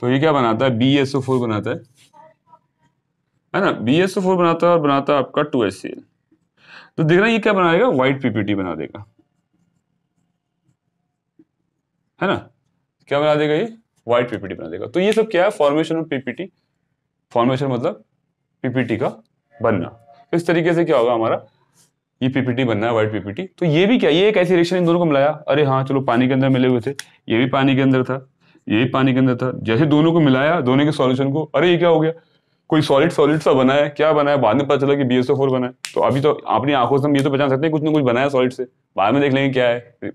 तो ये क्या बनाता है बी एस ओ फोर बनाता है है ना बी एस ओ फोर बनाता है और बनाता है आपका टू एस सी एल तो देख रहे हैं ये क्या बनाएगा व्हाइट पीपीटी बना देगा है ना क्या बना देगा ये व्हाइट पीपीटी बना देगा तो ये सब क्या है फॉर्मेशन ऑफ पीपीटी फॉर्मेशन मतलब पीपीटी का बनना तो इस तरीके से क्या होगा हमारा ये पीपीटी बन रहा है वाइट पीपीटी तो ये भी क्या ये एक ऐसी रिएक्शन इन दोनों को मिलाया अरे हाँ चलो पानी के अंदर मिले हुए थे ये भी पानी के अंदर था ये भी पानी के अंदर था जैसे दोनों को मिलाया दोनों के सॉल्यूशन को अरे ये क्या हो गया कोई सॉलिड सॉलिड सा बना है क्या बनाया बाद में पता चला कि बी एस फोर बनाए तो अभी तो अपनी आंखों से हम ये तो पहचान सकते हैं कुछ ना कुछ बनाया सॉलिड से बाद में देख लेंगे क्या है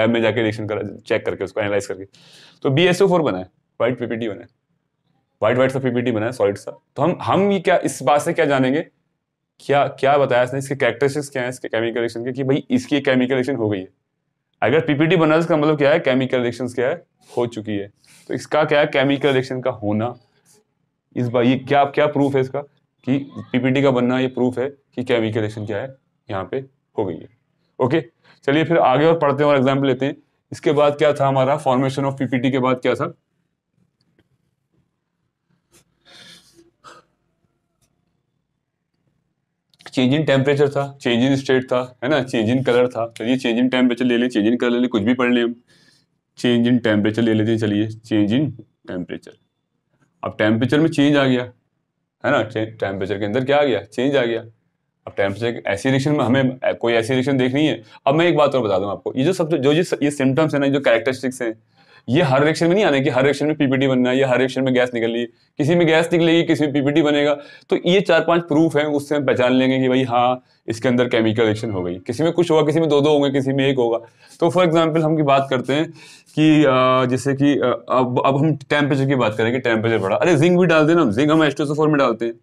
लैब में जाके रिएक्शन करा चेक करके उसको एनालाइज करके तो बी एस फोर बनाए व्हाइट वाइट पीपीटी बनाए व्हाइट व्हाइट सा पीपीटी बनाया सॉलिड सा तो हम हम ये क्या इस बात से क्या जानेंगे क्या क्या बताया इसने इसके कैरेक्टरिस्टिक्स क्या है इसके केमिकल रिएक्शन के कि भाई इसकी केमिकल रिएक्शन हो गई है अगर पीपीटी बना इसका मतलब क्या है केमिकल रिएक्शन क्या है हो चुकी है तो इसका क्या है केमिकल रिएक्शन का होना इस बार ये क्या क्या प्रूफ है इसका कि पीपीटी का बनना ये प्रूफ है कि केमिकल रिएक्शन क्या है यहाँ पे हो गई है ओके चलिए फिर आगे और पढ़ते हैं और एग्जाम्पल लेते हैं इसके बाद क्या था हमारा फॉर्मेशन ऑफ पीपीटी के बाद क्या था चेंज इन टेम्परेचर था चेंज इन स्टेट था है ना चेंज इन कलर था चलिए चेंज इन टेम्परेचर ले लें चेंज इन कलर ले लें कुछ भी पढ़ लें हम चेंज इन टेम्परेचर ले लेते हैं चलिए चेंज इन टेम्परेचर अब टेम्परेचर में चेंज आ गया है ना टेम्परेचर के अंदर क्या आ गया चेंज आ गया अब टेम्परेचर ऐसी रिएक्शन में हमें कोई ऐसी रिएक्शन देखनी है अब मैं एक बात और बता दूँ आपको ये जो सब जो ये सिम्टम्स हैं ना जो कैरेक्टरिस्टिक्स हैं ये हर रिएक्शन में नहीं आने की हर रिएक्शन में पीपीटी बनना है या हर रिएक्शन में गैस निकली किसी में गैस निकलेगी किसी में पीपीटी बनेगा तो ये चार पांच प्रूफ है उससे हम पहचान लेंगे कि भाई हाँ इसके अंदर केमिकल रिएक्शन हो गई किसी में कुछ होगा किसी में दो दो होंगे किसी में एक होगा तो फॉर एग्जाम्पल हम की बात करते हैं कि जैसे कि अब अब हम टेम्परेचर की बात करेंगे टेम्परेचर बढ़ा अरे जिंक भी डालते हैं ना जिंक हम एस्टोसोफोर में डालते हैं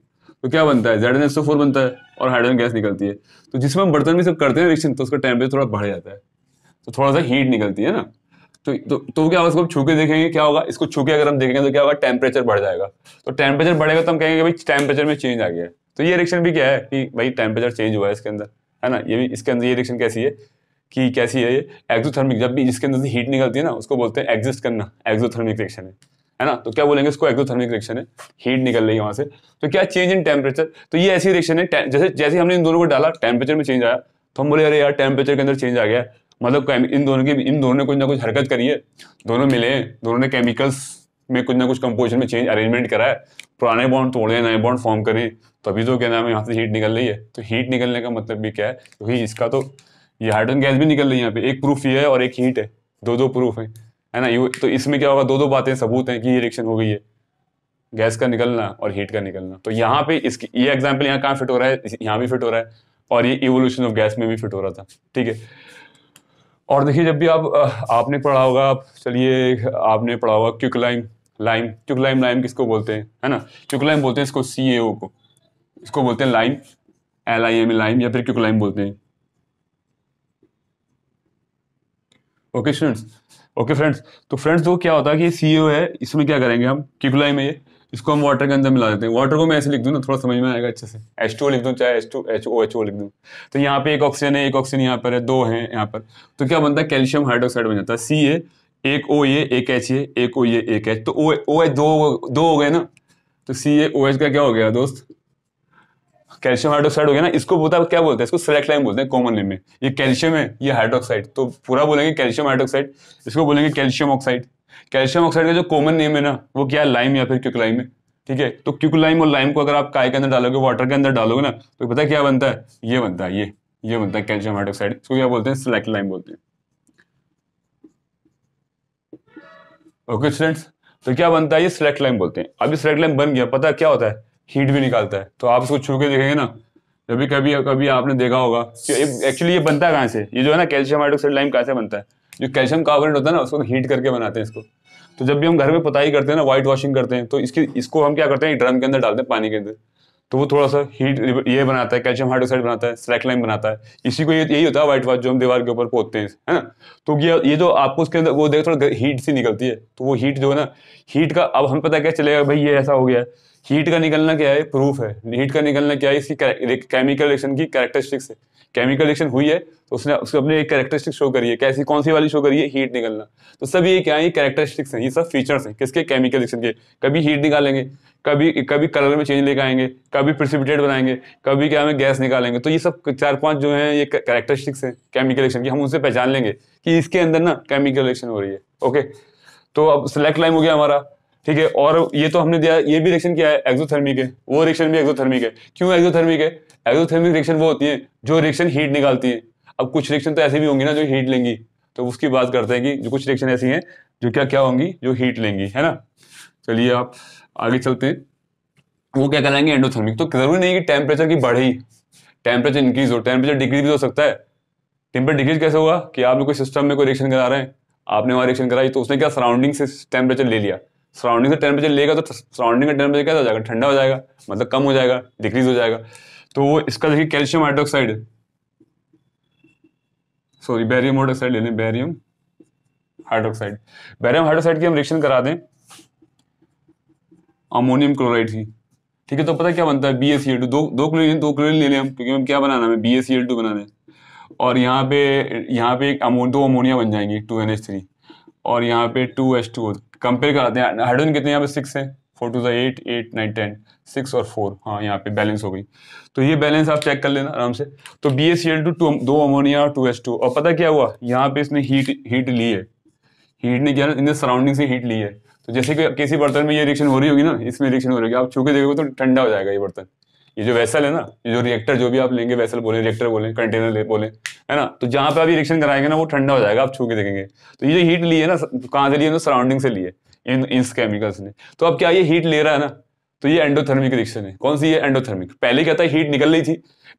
तो क्या बनता है जेड एस फोर बनता है और हाइड्रोजन गैस निकलती है तो जिसमें हम बर्तन में सब करते हैं रिएक्शन तो उसका टेम्परेचर थोड़ा बढ़ जाता है तो थोड़ा सा हीट निकलती है ना तो तो, तो क्या होगा इसको छू के देखेंगे क्या होगा इसको छू के अगर हम देखेंगे तो क्या होगा टेम्परेचर बढ़ जाएगा तो टेम्परेचर बढ़ेगा तो हम कहेंगे भाई टेम्परेचर में चेंज आ गया है तो ये रिएक्शन भी क्या है कि भाई टेम्परेचर चेंज हुआ है इसके अंदर है ना ये भी इसके अंदर ये रिएक्शन कैसी है कि कैसी है ये एक्जोथर्मिक जब भी जिसके अंदर से हीट निकलती है ना उसको बोलते हैं एग्जिस्ट करना एक्जोथर्मिक रिएक्शन है है ना तो क्या बोलेंगे उसको एक्जोथर्मिक रिएक्शन है हीट निकल रही है वहाँ से तो क्या चेंज इन टेम्परेचर तो ये ऐसी रिएक्शन है जैसे जैसे हमने इन दोनों को डाला टेम्परेचर में चेंज आया तो हम बोले अरे यार टेम्परेचर के अंदर चेंज आ गया मतलब इन दोनों की इन दोनों ने कुछ ना कुछ हरकत करी है दोनों मिले दोनों ने केमिकल्स में कुछ ना कुछ कंपोजिशन में चेंज अरेंजमेंट करा है पुराने बॉन्ड तोड़े नए बॉन्ड फॉर्म करें तो अभी तो क्या नाम है यहाँ से हीट निकल रही है तो हीट निकलने का मतलब भी क्या है क्योंकि तो इसका तो ये हाइड्रोजन गैस भी निकल रही है यहाँ पे एक प्रूफ ये है और एक हीट है दो दो प्रूफ है है ना ये तो इसमें क्या होगा दो दो बातें सबूत हैं कि ये रिएक्शन हो गई है गैस का निकलना और हीट का निकलना तो यहाँ पे इसकी ये एग्जाम्पल यहाँ कहाँ फिट हो रहा है यहाँ भी फिट हो रहा है और ये इवोल्यूशन ऑफ गैस में भी फिट हो रहा था ठीक है और देखिए जब भी आप आपने पढ़ा होगा आप चलिए आपने पढ़ा होगा quick lime lime quick lime lime किसको बोलते हैं है ना क्यूक लाइम बोलते हैं इसको सी ए ओ को इसको बोलते हैं lime L I M lime या फिर क्यूक लाइम बोलते हैं ओके स्टूडेंट्स ओके फ्रेंड्स तो फ्रेंड्स वो तो क्या होता है कि सी है इसमें क्या करेंगे हम क्यूक लाइम है ये इसको हम वाटर के अंदर मिला देते हैं वाटर को मैं ऐसे लिख दूँ ना थोड़ा समझ में आएगा अच्छे से एच टू लिख दूँ चाहे H two H O H O लिख दूँ तो यहाँ पे एक ऑक्सीजन है एक ऑक्सीजन यहाँ पर है दो है यहाँ पर तो क्या बनता है कैल्शियम हाइड्रोक्साइड बन जाता है सी ए एक ओ ए एक एच ए एक ओ ए एक एच तो ओ ओ एच दो दो हो गए ना तो सी ए ओ एच का क्या हो गया दोस्त कैल्शियम हाइड्रोक्साइड हो गया ना इसको बोलता है क्या बोलते हैं इसको सेलेक्ट लाइन बोलते हैं कॉमन नेम में ये कैल्शियम है ये हाइड्रोक्साइड तो पूरा बोलेंगे कैल्शियम हाइड्रोक्साइड इसको बोलेंगे कैल्शियम ऑक्साइड कैल्शियम ऑक्साइड का जो कॉमन नेम है ना वो क्या है लाइम या फिर क्यूकलाइम है ठीक है तो क्यूकलाइम और लाइम को अगर आप काय के अंदर डालोगे वाटर के अंदर डालोगे ना तो पता क्या बनता है ये बनता है ये ये बनता है कैल्शियम हाइड्रोक्साइड इसको क्या बोलते हैं स्लैक लाइम बोलते हैं ओके स्टूडेंट्स तो क्या बनता है ये स्लैक लाइम बोलते हैं अभी स्लैक लाइम बन गया पता क्या होता है हीट भी निकालता है तो आप इसको छू के देखेंगे ना जब कभी कभी आपने देखा होगा कि एक्चुअली ये बनता है कहाँ से ये जो है ना कैल्शियम हाइड्रोक्साइड लाइम कहाँ से बनता है जो कैल्शियम कार्बोनेट होता है ना उसको हीट करके बनाते हैं इसको तो जब भी हम घर में पुताई करते हैं ना वाइट वॉशिंग करते हैं तो इसकी इसको हम क्या करते हैं ड्रम के अंदर डालते हैं पानी के अंदर तो वो थोड़ा सा हीट ये बनाता है कैल्शियम हाइड्रोक्साइड बनाता है स्लैक लाइन बनाता है इसी को यही होता है व्हाइट वॉश जो हम दीवार के ऊपर पोतते हैं है ना तो ये ये जो आपको उसके अंदर वो देखो थोड़ा हीट सी निकलती है तो वो हीट जो है ना हीट का अब हम पता क्या चलेगा भाई ये ऐसा हो गया है हीट का निकलना क्या है प्रूफ है हीट का निकलना क्या है इसकी केमिकल रिएक्शन की कैरेक्टरिस्टिक्स है केमिकल रिएक्शन हुई है तो उसने उसको अपने एक कैरेक्टरिस्टिक शो करी है कैसी कौन सी वाली शो करी है हीट निकलना तो सब ये क्या है ये कैरेक्टरिस्टिक्स हैं ये सब फीचर्स हैं किसके केमिकल रिएक्शन के कभी हीट निकालेंगे कभी कभी कलर में चेंज लेकर आएंगे कभी प्रिसिपिटेट बनाएंगे कभी क्या हमें गैस निकालेंगे तो ये सब चार पांच जो हैं ये कैरेक्टरिस्टिक्स हैं केमिकल रिएक्शन की हम उनसे पहचान लेंगे कि इसके अंदर ना केमिकल रिएक्शन हो रही है ओके तो अब सेलेक्ट लाइम हो गया हमारा ठीक है और ये तो हमने दिया ये भी रिएक्शन किया है एक्सोथर्मिक है वो रिएक्शन भी एक्सोथर्मिक है क्यों एक्सोथर्मिक है एक्सोथर्मिक रिएक्शन वो होती है जो रिएक्शन हीट निकालती है अब कुछ रिएक्शन तो ऐसे भी होंगी ना जो हीट लेंगी तो उसकी बात करते हैं कि जो कुछ रिएक्शन ऐसी हैं जो क्या क्या होंगी जो हीट लेंगी है ना चलिए आप आगे चलते हैं वो क्या कहलाएंगे एंडोथर्मिक तो जरूरी नहीं कि टेम्परेचर की बढ़े ही टेम्परेचर इंक्रीज हो टेम्परेचर डिक्रीज भी हो सकता है टेम्परेचर डिक्रीज कैसे होगा कि आप लोग कोई सिस्टम में कोई रिएक्शन करा रहे हैं आपने वहाँ रिएक्शन कराई तो उसने क्या सराउंडिंग से टेम्परेचर ले लिया सराउंडिंग से टेम्परेचर लेगा तो सराउंडिंग का टेम्परेचर क्या हो जाएगा ठंडा हो जाएगा मतलब कम हो जाएगा डिक्रीज हो जाएगा तो वो इसका देखिए calcium hydroxide sorry barium hydroxide लेने बैरियम हाइड्रोक्साइड बैरियम हाइड्रोक्साइड की हम रिएक्शन करा दें अमोनियम क्लोराइड की ठीक है तो पता क्या बनता है बी एस टू दो दो क्लोरीन दो क्लोरीन ले लें हम क्योंकि हम क्या बनाना है बी एस टू बनाना है और यहाँ पे यहाँ पे एक अमो दो अमोनिया बन जाएंगे टू एन एच थ्री और यहाँ पे टू एच टू कंपेयर कराते हैं हाइड्रोजन कितने यहाँ पे सिक्स है फोर टू ज़ा eight eight nine ten six और फोर हाँ यहाँ पे बैलेंस हो गई तो ये बैलेंस आप चेक कर लेना आराम से तो B S C L two दो अमोनिया और टू एस टू और पता क्या हुआ यहाँ पे इसने हीट हीट ली है हीट ने क्या इन सराउंडिंग से हीट ली है तो जैसे कि किसी बर्तन में ये रिएक्शन हो रही होगी ना इसमें रिएक्शन हो रही होगी आप छू के देखोगे तो ठंडा हो जाएगा ये बर्तन ये जो वैसल है ना ये जो रिएक्टर जो भी आप लेंगे वैसल बोले रिएक्टर बोले कंटेनर बोले है ना तो जहां पे आप इरेक्शन कराएंगे ना वो ठंडा हो जाएगा आप छू के देखेंगे तो ये जो हीट ली है ना कहां से लिए है सराउंडिंग से लिए इन इन केमिकल्स ने तो अब क्या ये हीट ले रहा है ना तो ये एंडोथर्मिक रिएक्शन है कौन सी ये एंडोथर्मिक पहले क्या था हीट निकल रही थी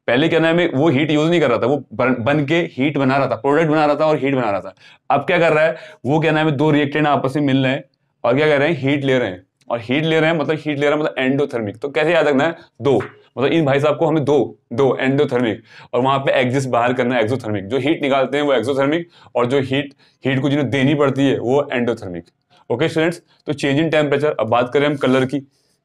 पहले क्या ना मैं वो हीट यूज नहीं कर रहा था वो बन, के हीट बना रहा था प्रोडक्ट बना रहा था और हीट बना रहा था अब क्या कर रहा है वो क्या ना मैं दो रिएक्टेंट आपस में मिल रहे हैं और क्या कर रहे हैं हीट ले रहे हैं और हीट ले रहे हैं मतलब हीट ले रहा है मतलब एंडोथर्मिक तो कैसे याद रखना है दो मतलब इन भाई साहब को हमें दो दो एंडोथर्मिक और वहां पे एग्जिस्ट बाहर करना एक्सोथर्मिक जो हीट निकालते हैं वो एक्सोथर्मिक और जो हीट हीट को जिन्हें देनी पड़ती है वो एंडोथर्मिक ओके स्टूडेंट्स तो चेंज इन टेम्परेचर अब बात करें हम कलर की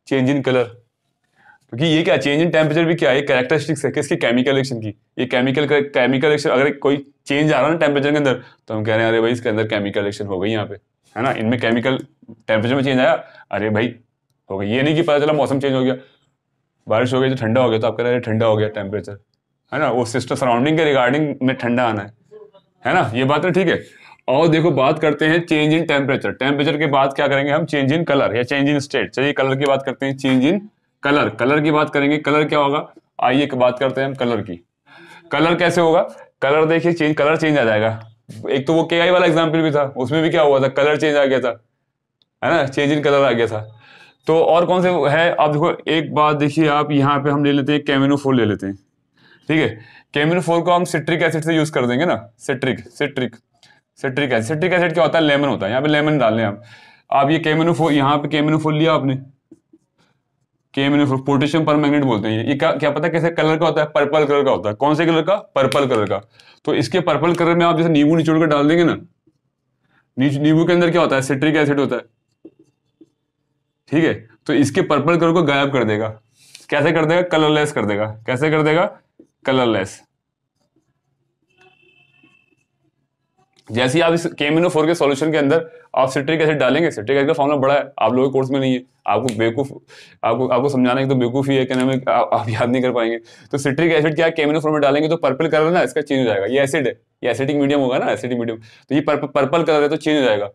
चेंज इन कलर क्योंकि ये क्या चेंज इन टेम्परेचर भी क्या है कैरेक्टरिस्टिक्स है किसकी केमिकल एक्शन की ये केमिकल केमिकल एक्शन अगर कोई चेंज आ रहा है ना टेम्परेचर के अंदर तो हम कह रहे हैं अरे भाई इसके अंदर केमिकल एक्शन हो गई यहाँ पे है ना इनमें केमिकल टेम्परेचर में चेंज आया अरे भाई हो गई ये नहीं कि पता चला मौसम चेंज हो गया बारिश हो गई तो ठंडा हो गया तो आप कह रहे हैं ठंडा हो गया टेम्परेचर है ना वो सिस्टर सराउंडिंग के रिगार्डिंग में ठंडा आना है है ना ये बात है तो ठीक है और देखो बात करते हैं चेंज इन टेम्परेचर टेम्परेचर के बाद क्या करेंगे हम चेंज इन कलर या चेंज इन स्टेट चलिए कलर की बात करते हैं चेंज इन कलर कलर की बात करेंगे कलर क्या होगा आइए बात करते हैं हम कलर की कलर कैसे होगा कलर देखिए चेंज कलर चेंज आ जाएगा एक तो वो के आई वाला एग्जाम्पल भी था उसमें भी क्या हुआ था कलर चेंज आ गया था है ना चेंज इन कलर आ गया था तो और कौन से है आप देखो एक बात देखिए आप यहाँ पे हम ले लेते हैं कैमिनोफोर ले लेते हैं ठीक है कैमिनोफोर को हम सिट्रिक एसिड से यूज कर देंगे ना citric citric citric acid citric acid क्या होता है लेमन होता है यहाँ पे लेमन डाल लें आप आप ये कैमिनोफोर यहाँ पे कैमिनोफोर लिया आपने कैमिनोफोर पोटेशियम पर मैग्नेट बोलते हैं ये क्या क्या पता कैसे कलर का होता है पर्पल कलर का होता है कौन से कलर का पर्पल कलर का तो इसके पर्पल कलर में आप जैसे नींबू निचोड़ कर डाल देंगे ना नींबू के अंदर क्या होता है सिट्रिक एसिड होता है ठीक है तो इसके पर्पल कलर को गायब कर देगा कैसे कर देगा कलरलेस कर देगा कैसे कर देगा कलरलेस जैसे आप इस केमिनो फोर के सॉल्यूशन के अंदर आप सिट्रिक एसिड डालेंगे सिट्रिक एसिड का फॉर्मला बड़ा है आप लोगों के कोर्स में नहीं है आपको बेवकूफ आपको आपको समझाना है तो बेवकूफ़ी है कहने में आप, आप याद नहीं कर पाएंगे तो सिट्रिक एसिड क्या केमिनो फोर में डालेंगे तो पर्पल कलर ना इसका चेंज हो जाएगा ये एसिड है ये एसिडिक मीडियम होगा ना एसिडिक मीडियम तो ये पर्पल कलर है तो चेंज हो जाएगा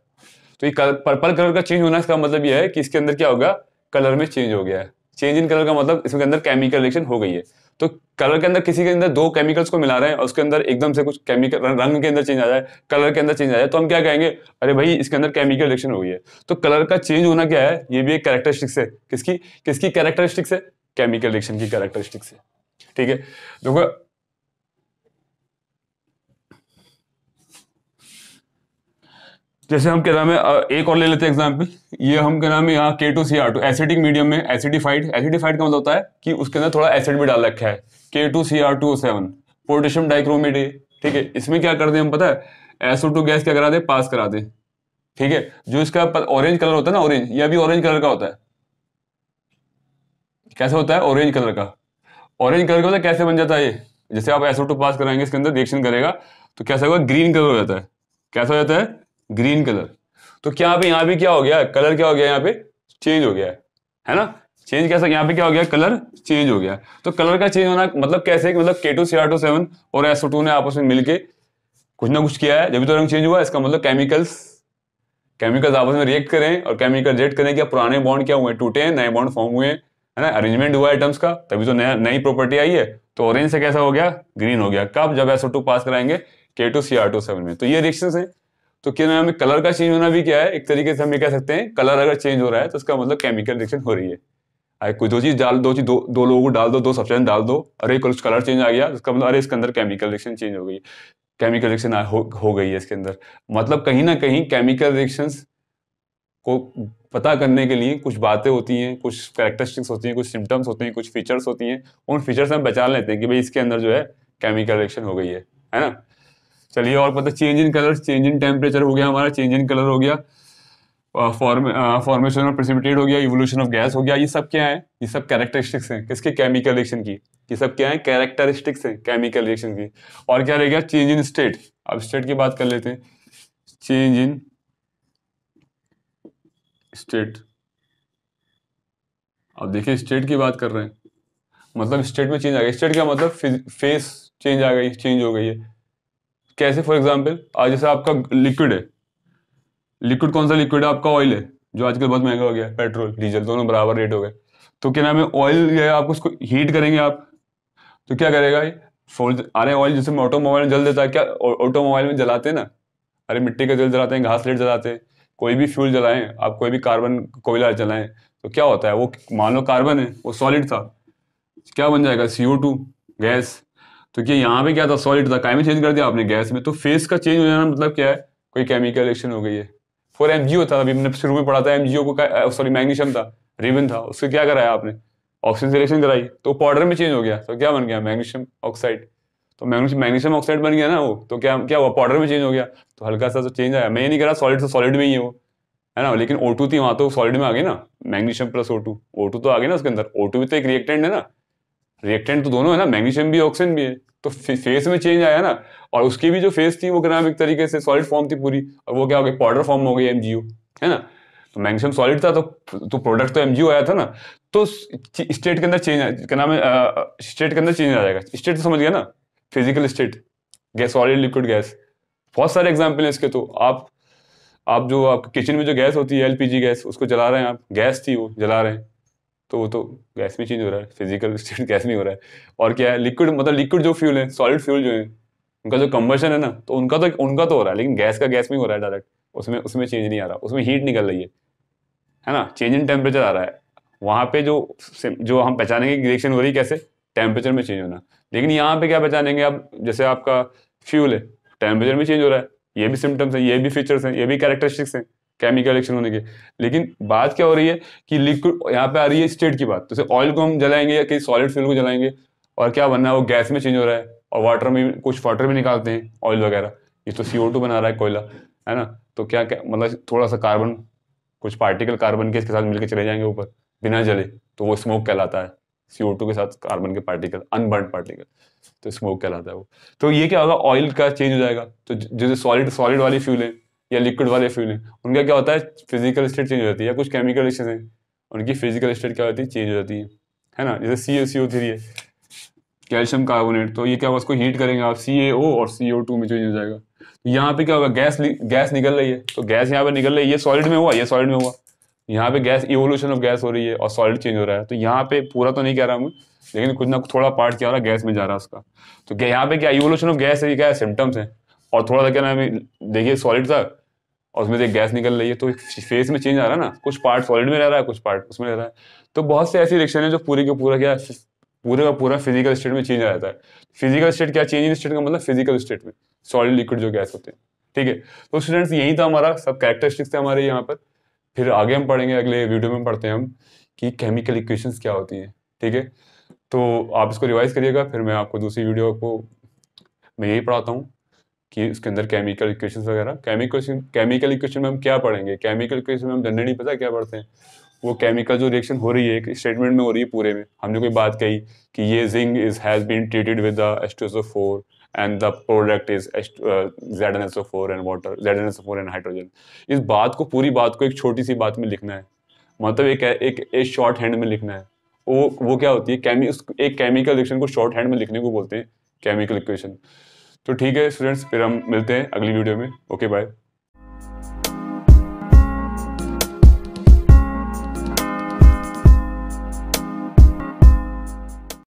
तो ये पर्पल कलर का चेंज होना इसका मतलब ये है कि इसके अंदर क्या होगा कलर में चेंज हो गया है चेंज इन कलर का मतलब इसके अंदर केमिकल रिएक्शन हो गई है तो कलर के अंदर किसी के अंदर दो केमिकल्स को मिला रहे हैं और उसके अंदर एकदम से कुछ केमिकल रंग के अंदर चेंज आ जाए कलर के अंदर चेंज आ जाए तो हम क्या कहेंगे अरे भाई इसके अंदर केमिकल रिएक्शन हो गई है तो कलर का चेंज होना क्या है ये भी एक कैरेक्टरिस्टिक्स है किसकी किसकी कैरेक्टरिस्टिक्स है केमिकल रिएक्शन की कैरेक्टरिस्टिक्स है ठीक है देखो जैसे हम क्या नाम है एक और ले लेते हैं एग्जाम्पल ये हम क्या नाम है यहाँ K two C R two acidic medium में एसिडिफाइड एसिडिफाइड का मतलब होता है कि उसके अंदर थोड़ा एसिड भी डाल रखा है K two C R two seven potassium dichromate है ठीक है इसमें क्या कर दे हम पता है एसओ टू गैस क्या करा दे पास करा दे ठीक है जो इसका ऑरेंज कलर होता है ना ऑरेंज यह भी ऑरेंज कलर का होता है कैसा होता है ऑरेंज कलर का ऑरेंज कलर का होता मतलब है कैसे बन जाता है ये जैसे आप एसओ टू पास कराएंगे इसके अंदर रिएक्शन करेगा तो कैसा होगा ग्रीन कलर हो जाता है कैसा हो जाता है ग्रीन कलर तो क्या पे यहाँ पे क्या हो गया कलर क्या हो गया यहाँ पे चेंज हो गया है है ना चेंज कैसा यहाँ पे क्या हो गया कलर चेंज हो गया तो कलर का चेंज होना मतलब कैसे मतलब के टू सी सेवन और एसओ टू ने आपस में मिलके कुछ ना कुछ किया है जब तो रंग चेंज हुआ इसका मतलब केमिकल्स केमिकल्स आपस में रिएक्ट करें और केमिकल रिएक्ट करें क्या पुराने बॉन्ड क्या हुए टूटे हैं नए बॉन्ड फॉर्म हुए हैं है ना अरेंजमेंट हुआ आइटम्स का तभी तो नया नई प्रॉपर्टी आई है तो ऑरेंज से कैसा हो गया ग्रीन हो गया कब जब एसओ टू पास कराएंगे K two C R two seven में तो ये रिएक्शन है तो क्या हमें कलर का चेंज होना भी क्या है एक तरीके से हम ये कह सकते हैं कलर अगर चेंज हो रहा है तो उसका मतलब केमिकल रिएक्शन हो रही है अरे कोई दो चीज डाल दो चीज दो दो लोगों को डाल दो दो सब्सटेंस डाल दो अरे कुछ कलर चेंज आ गया उसका मतलब अरे इसके अंदर केमिकल रिएक्शन चेंज हो गई केमिकल रिएक्शन हो, हो गई है इसके अंदर मतलब कहीं ना कहीं केमिकल रिएक्शन को पता करने के लिए कुछ बातें होती हैं कुछ कैरेक्टरिस्टिक्स होती हैं कुछ सिम्टम्स होते हैं कुछ फीचर्स होती हैं उन फीचर्स हम पहचान लेते हैं कि भाई इसके अंदर जो है केमिकल रिएक्शन हो गई है है ना चलिए और पता change in colour change in temperature हो गया हमारा चेंज इन कलर हो गया फॉर्मेशन ऑफ प्रेसिपिटेट हो गया इवोल्यूशन ऑफ गैस हो गया ये सब क्या है ये सब कैरेक्टरिस्टिक्स हैं किसके केमिकल रिएक्शन की ये सब क्या है कैरेक्टरिस्टिक्स हैं केमिकल रिएक्शन की और क्या रह गया चेंज इन स्टेट अब स्टेट की बात कर लेते हैं चेंज इन स्टेट अब देखिए स्टेट की बात कर रहे हैं मतलब स्टेट में चेंज आ गया स्टेट का मतलब फेस चेंज आ गई चेंज हो गई है कैसे फॉर एग्जाम्पल आज जैसे आपका लिक्विड है लिक्विड कौन सा लिक्विड है आपका ऑयल है जो आजकल बहुत महंगा हो गया पेट्रोल डीजल दोनों बराबर रेट हो गए तो क्या नाम है ऑयल है आप उसको हीट करेंगे आप तो क्या करेगा ये फोर अरे ऑयल जैसे ऑटोमोबाइल में जल देता है क्या ऑटोमोबाइल में जलाते हैं ना अरे मिट्टी का जल जलाते हैं घास लेट जलाते हैं कोई भी फ्यूल जलाएं आप कोई भी कार्बन कोयला जलाएं तो क्या होता है वो मान लो कार्बन है वो सॉलिड था क्या बन जाएगा सी गैस तो क्या यहाँ पे क्या था सॉलिड था कायम चेंज कर दिया आपने गैस में तो फेस का चेंज हो जाना मतलब क्या है कोई केमिकल रिएक्शन हो गई है फॉर एम जी था अभी हमने शुरू में पढ़ा था एम को सॉरी मैग्नीशियम था रिबन था उससे क्या कराया आपने ऑक्सीजन से रिएक्शन कराई तो पाउडर में चेंज हो गया तो क्या बन गया मैग्नीशियम ऑक्साइड तो मैग्नीशियम ऑक्साइड बन गया ना वो तो क्या क्या हुआ पाउडर में चेंज हो गया तो हल्का सा तो चेंज आया मैं ये नहीं कर रहा सॉलिड से सॉलिड में ही है वो है ना लेकिन ओ थी वहाँ तो सॉलिड में आ गई ना मैग्नीशियम प्लस ओ टू तो आ गई ना उसके अंदर ओ भी तो एक रिएक्टेंट है ना रिएक्टेंट तो दोनों है ना मैग्नीशियम भी ऑक्सीजन भी है तो फेस में चेंज आया ना और उसकी भी जो फेस थी वो क्या नाम एक तरीके से सॉलिड फॉर्म थी पूरी और वो क्या हो गया पाउडर फॉर्म हो गई एम है ना तो मैग्नीशियम सॉलिड था तो तो प्रोडक्ट तो एम आया था ना तो स्टेट के अंदर चेंज क्या नाम है स्टेट के अंदर चेंज आ जाएगा स्टेट तो समझ गया ना physical state gas solid liquid gas बहुत सारे एग्जाम्पल हैं इसके तो आप आप जो आपके किचन में जो गैस होती है एलपीजी गैस उसको जला रहे हैं आप गैस थी वो जला रहे हैं तो वो तो गैस में चेंज हो रहा है फिजिकल स्टेट गैस में हो रहा है और क्या है लिक्विड मतलब लिक्विड जो फ्यूल है सॉलिड फ्यूल जो है उनका जो कम्बर्शन है ना तो उनका तो उनका तो हो रहा है लेकिन गैस का गैस में हो रहा है डायरेक्ट उसमें उसमें चेंज नहीं आ रहा उसमें हीट निकल रही है है ना चेंज इन टेम्परेचर आ रहा है वहाँ पे जो जो हम पहचानेंगे रिएक्शन हो रही है कैसे टेम्परेचर में चेंज होना लेकिन यहाँ पे क्या पहचानेंगे आप जैसे आपका फ्यूल है टेम्परेचर में चेंज हो रहा है ये भी सिम्टम्स हैं ये भी फीचर्स हैं ये भी कैरेक्टरिस्टिक्स हैं केमिकल एक्शन होने के लेकिन बात क्या हो रही है कि लिक्विड यहाँ पे आ रही है स्टेट की बात तो ऑयल को हम जलाएंगे या किसी सॉलिड फ्यूल को जलाएंगे और क्या बनना है वो गैस में चेंज हो रहा है और वाटर में कुछ वाटर भी निकालते हैं ऑयल वगैरह ये तो सी बना रहा है कोयला है ना तो क्या क्या मतलब थोड़ा सा कार्बन कुछ पार्टिकल कार्बन के इसके साथ मिलकर चले जाएंगे ऊपर बिना जले तो वो स्मोक कहलाता है सी के साथ कार्बन के पार्टिकल अनबर्न पार्टिकल तो स्मोक कहलाता है वो तो ये क्या होगा ऑयल का चेंज हो जाएगा तो जैसे सॉलिड सॉलिड वाली फ्यूल है या लिक्विड वाले फ्यूल हैं उनका क्या होता है फिजिकल स्टेट चेंज हो जाती है या कुछ केमिकल रिएक्शन हैं उनकी फिजिकल स्टेट क्या होती है चेंज हो जाती है है ना जैसे C A C O three है कैल्शियम कार्बोनेट तो ये क्या होगा उसको हीट करेंगे आप सी ए ओ और सी ओ टू में चेंज हो जाएगा तो यहाँ पे क्या होगा गैस गैस निकल रही है तो गैस यहाँ पे निकल रही है ये सॉलिड में हुआ ये सॉलिड में हुआ यहाँ पे गैस इवोल्यूशन ऑफ गैस हो रही है और सॉलिड चेंज हो रहा है तो यहाँ पे पूरा तो नहीं कह रहा हूँ लेकिन कुछ ना थोड़ा पार्ट क्या हो रहा है गैस में जा रहा है उसका तो यहाँ पे क्या इवोल्यूशन ऑफ गैस है ये क्या सिम्टम्स है और थोड़ा सा क्या ना देखिए सॉलिड था और उसमें से गैस निकल रही है तो फेस में चेंज आ रहा है ना कुछ पार्ट सॉलिड में रह रहा है कुछ पार्ट उसमें रह रहा है तो बहुत से ऐसी रिएक्शन है जो पूरे का पूरा क्या पूरे का पूरा फिजिकल स्टेट में चेंज आ जाता है फिजिकल स्टेट क्या चेंज इन स्टेट का मतलब फिजिकल स्टेट में सॉलिड लिक्विड जो गैस होते हैं ठीक है तो स्टूडेंट्स यही था हमारा सब कैरेक्टरिस्टिक्स थे हमारे यहाँ पर फिर आगे हम पढ़ेंगे अगले वीडियो में पढ़ते हैं हम कि केमिकल इक्वेशंस क्या होती हैं ठीक है तो आप इसको रिवाइज करिएगा फिर मैं आपको दूसरी वीडियो को मैं यही पढ़ाता हूँ कि उसके अंदर केमिकल इक्वेशन वगैरह केमिकल केमिकल इक्वेशन में हम क्या पढ़ेंगे केमिकल इक्वेशन में हम जनरली नहीं पता क्या पढ़ते हैं वो केमिकल जो रिएक्शन हो रही है एक स्टेटमेंट में हो रही है पूरे में हमने कोई बात कही कि ये zinc is has been treated with the एस्टोसो four and the product is Z N S O four and water Z N S O four and hydrogen इस बात को पूरी बात को एक छोटी सी बात में लिखना है मतलब एक एक एक शॉर्ट हैंड में लिखना है वो वो क्या होती है केमी एक केमिकल रिएक्शन को शॉर्ट हैंड में लिखने को बोलते हैं केमिकल इक्वेशन तो ठीक है स्टूडेंट्स फिर हम मिलते हैं अगली वीडियो में ओके बाय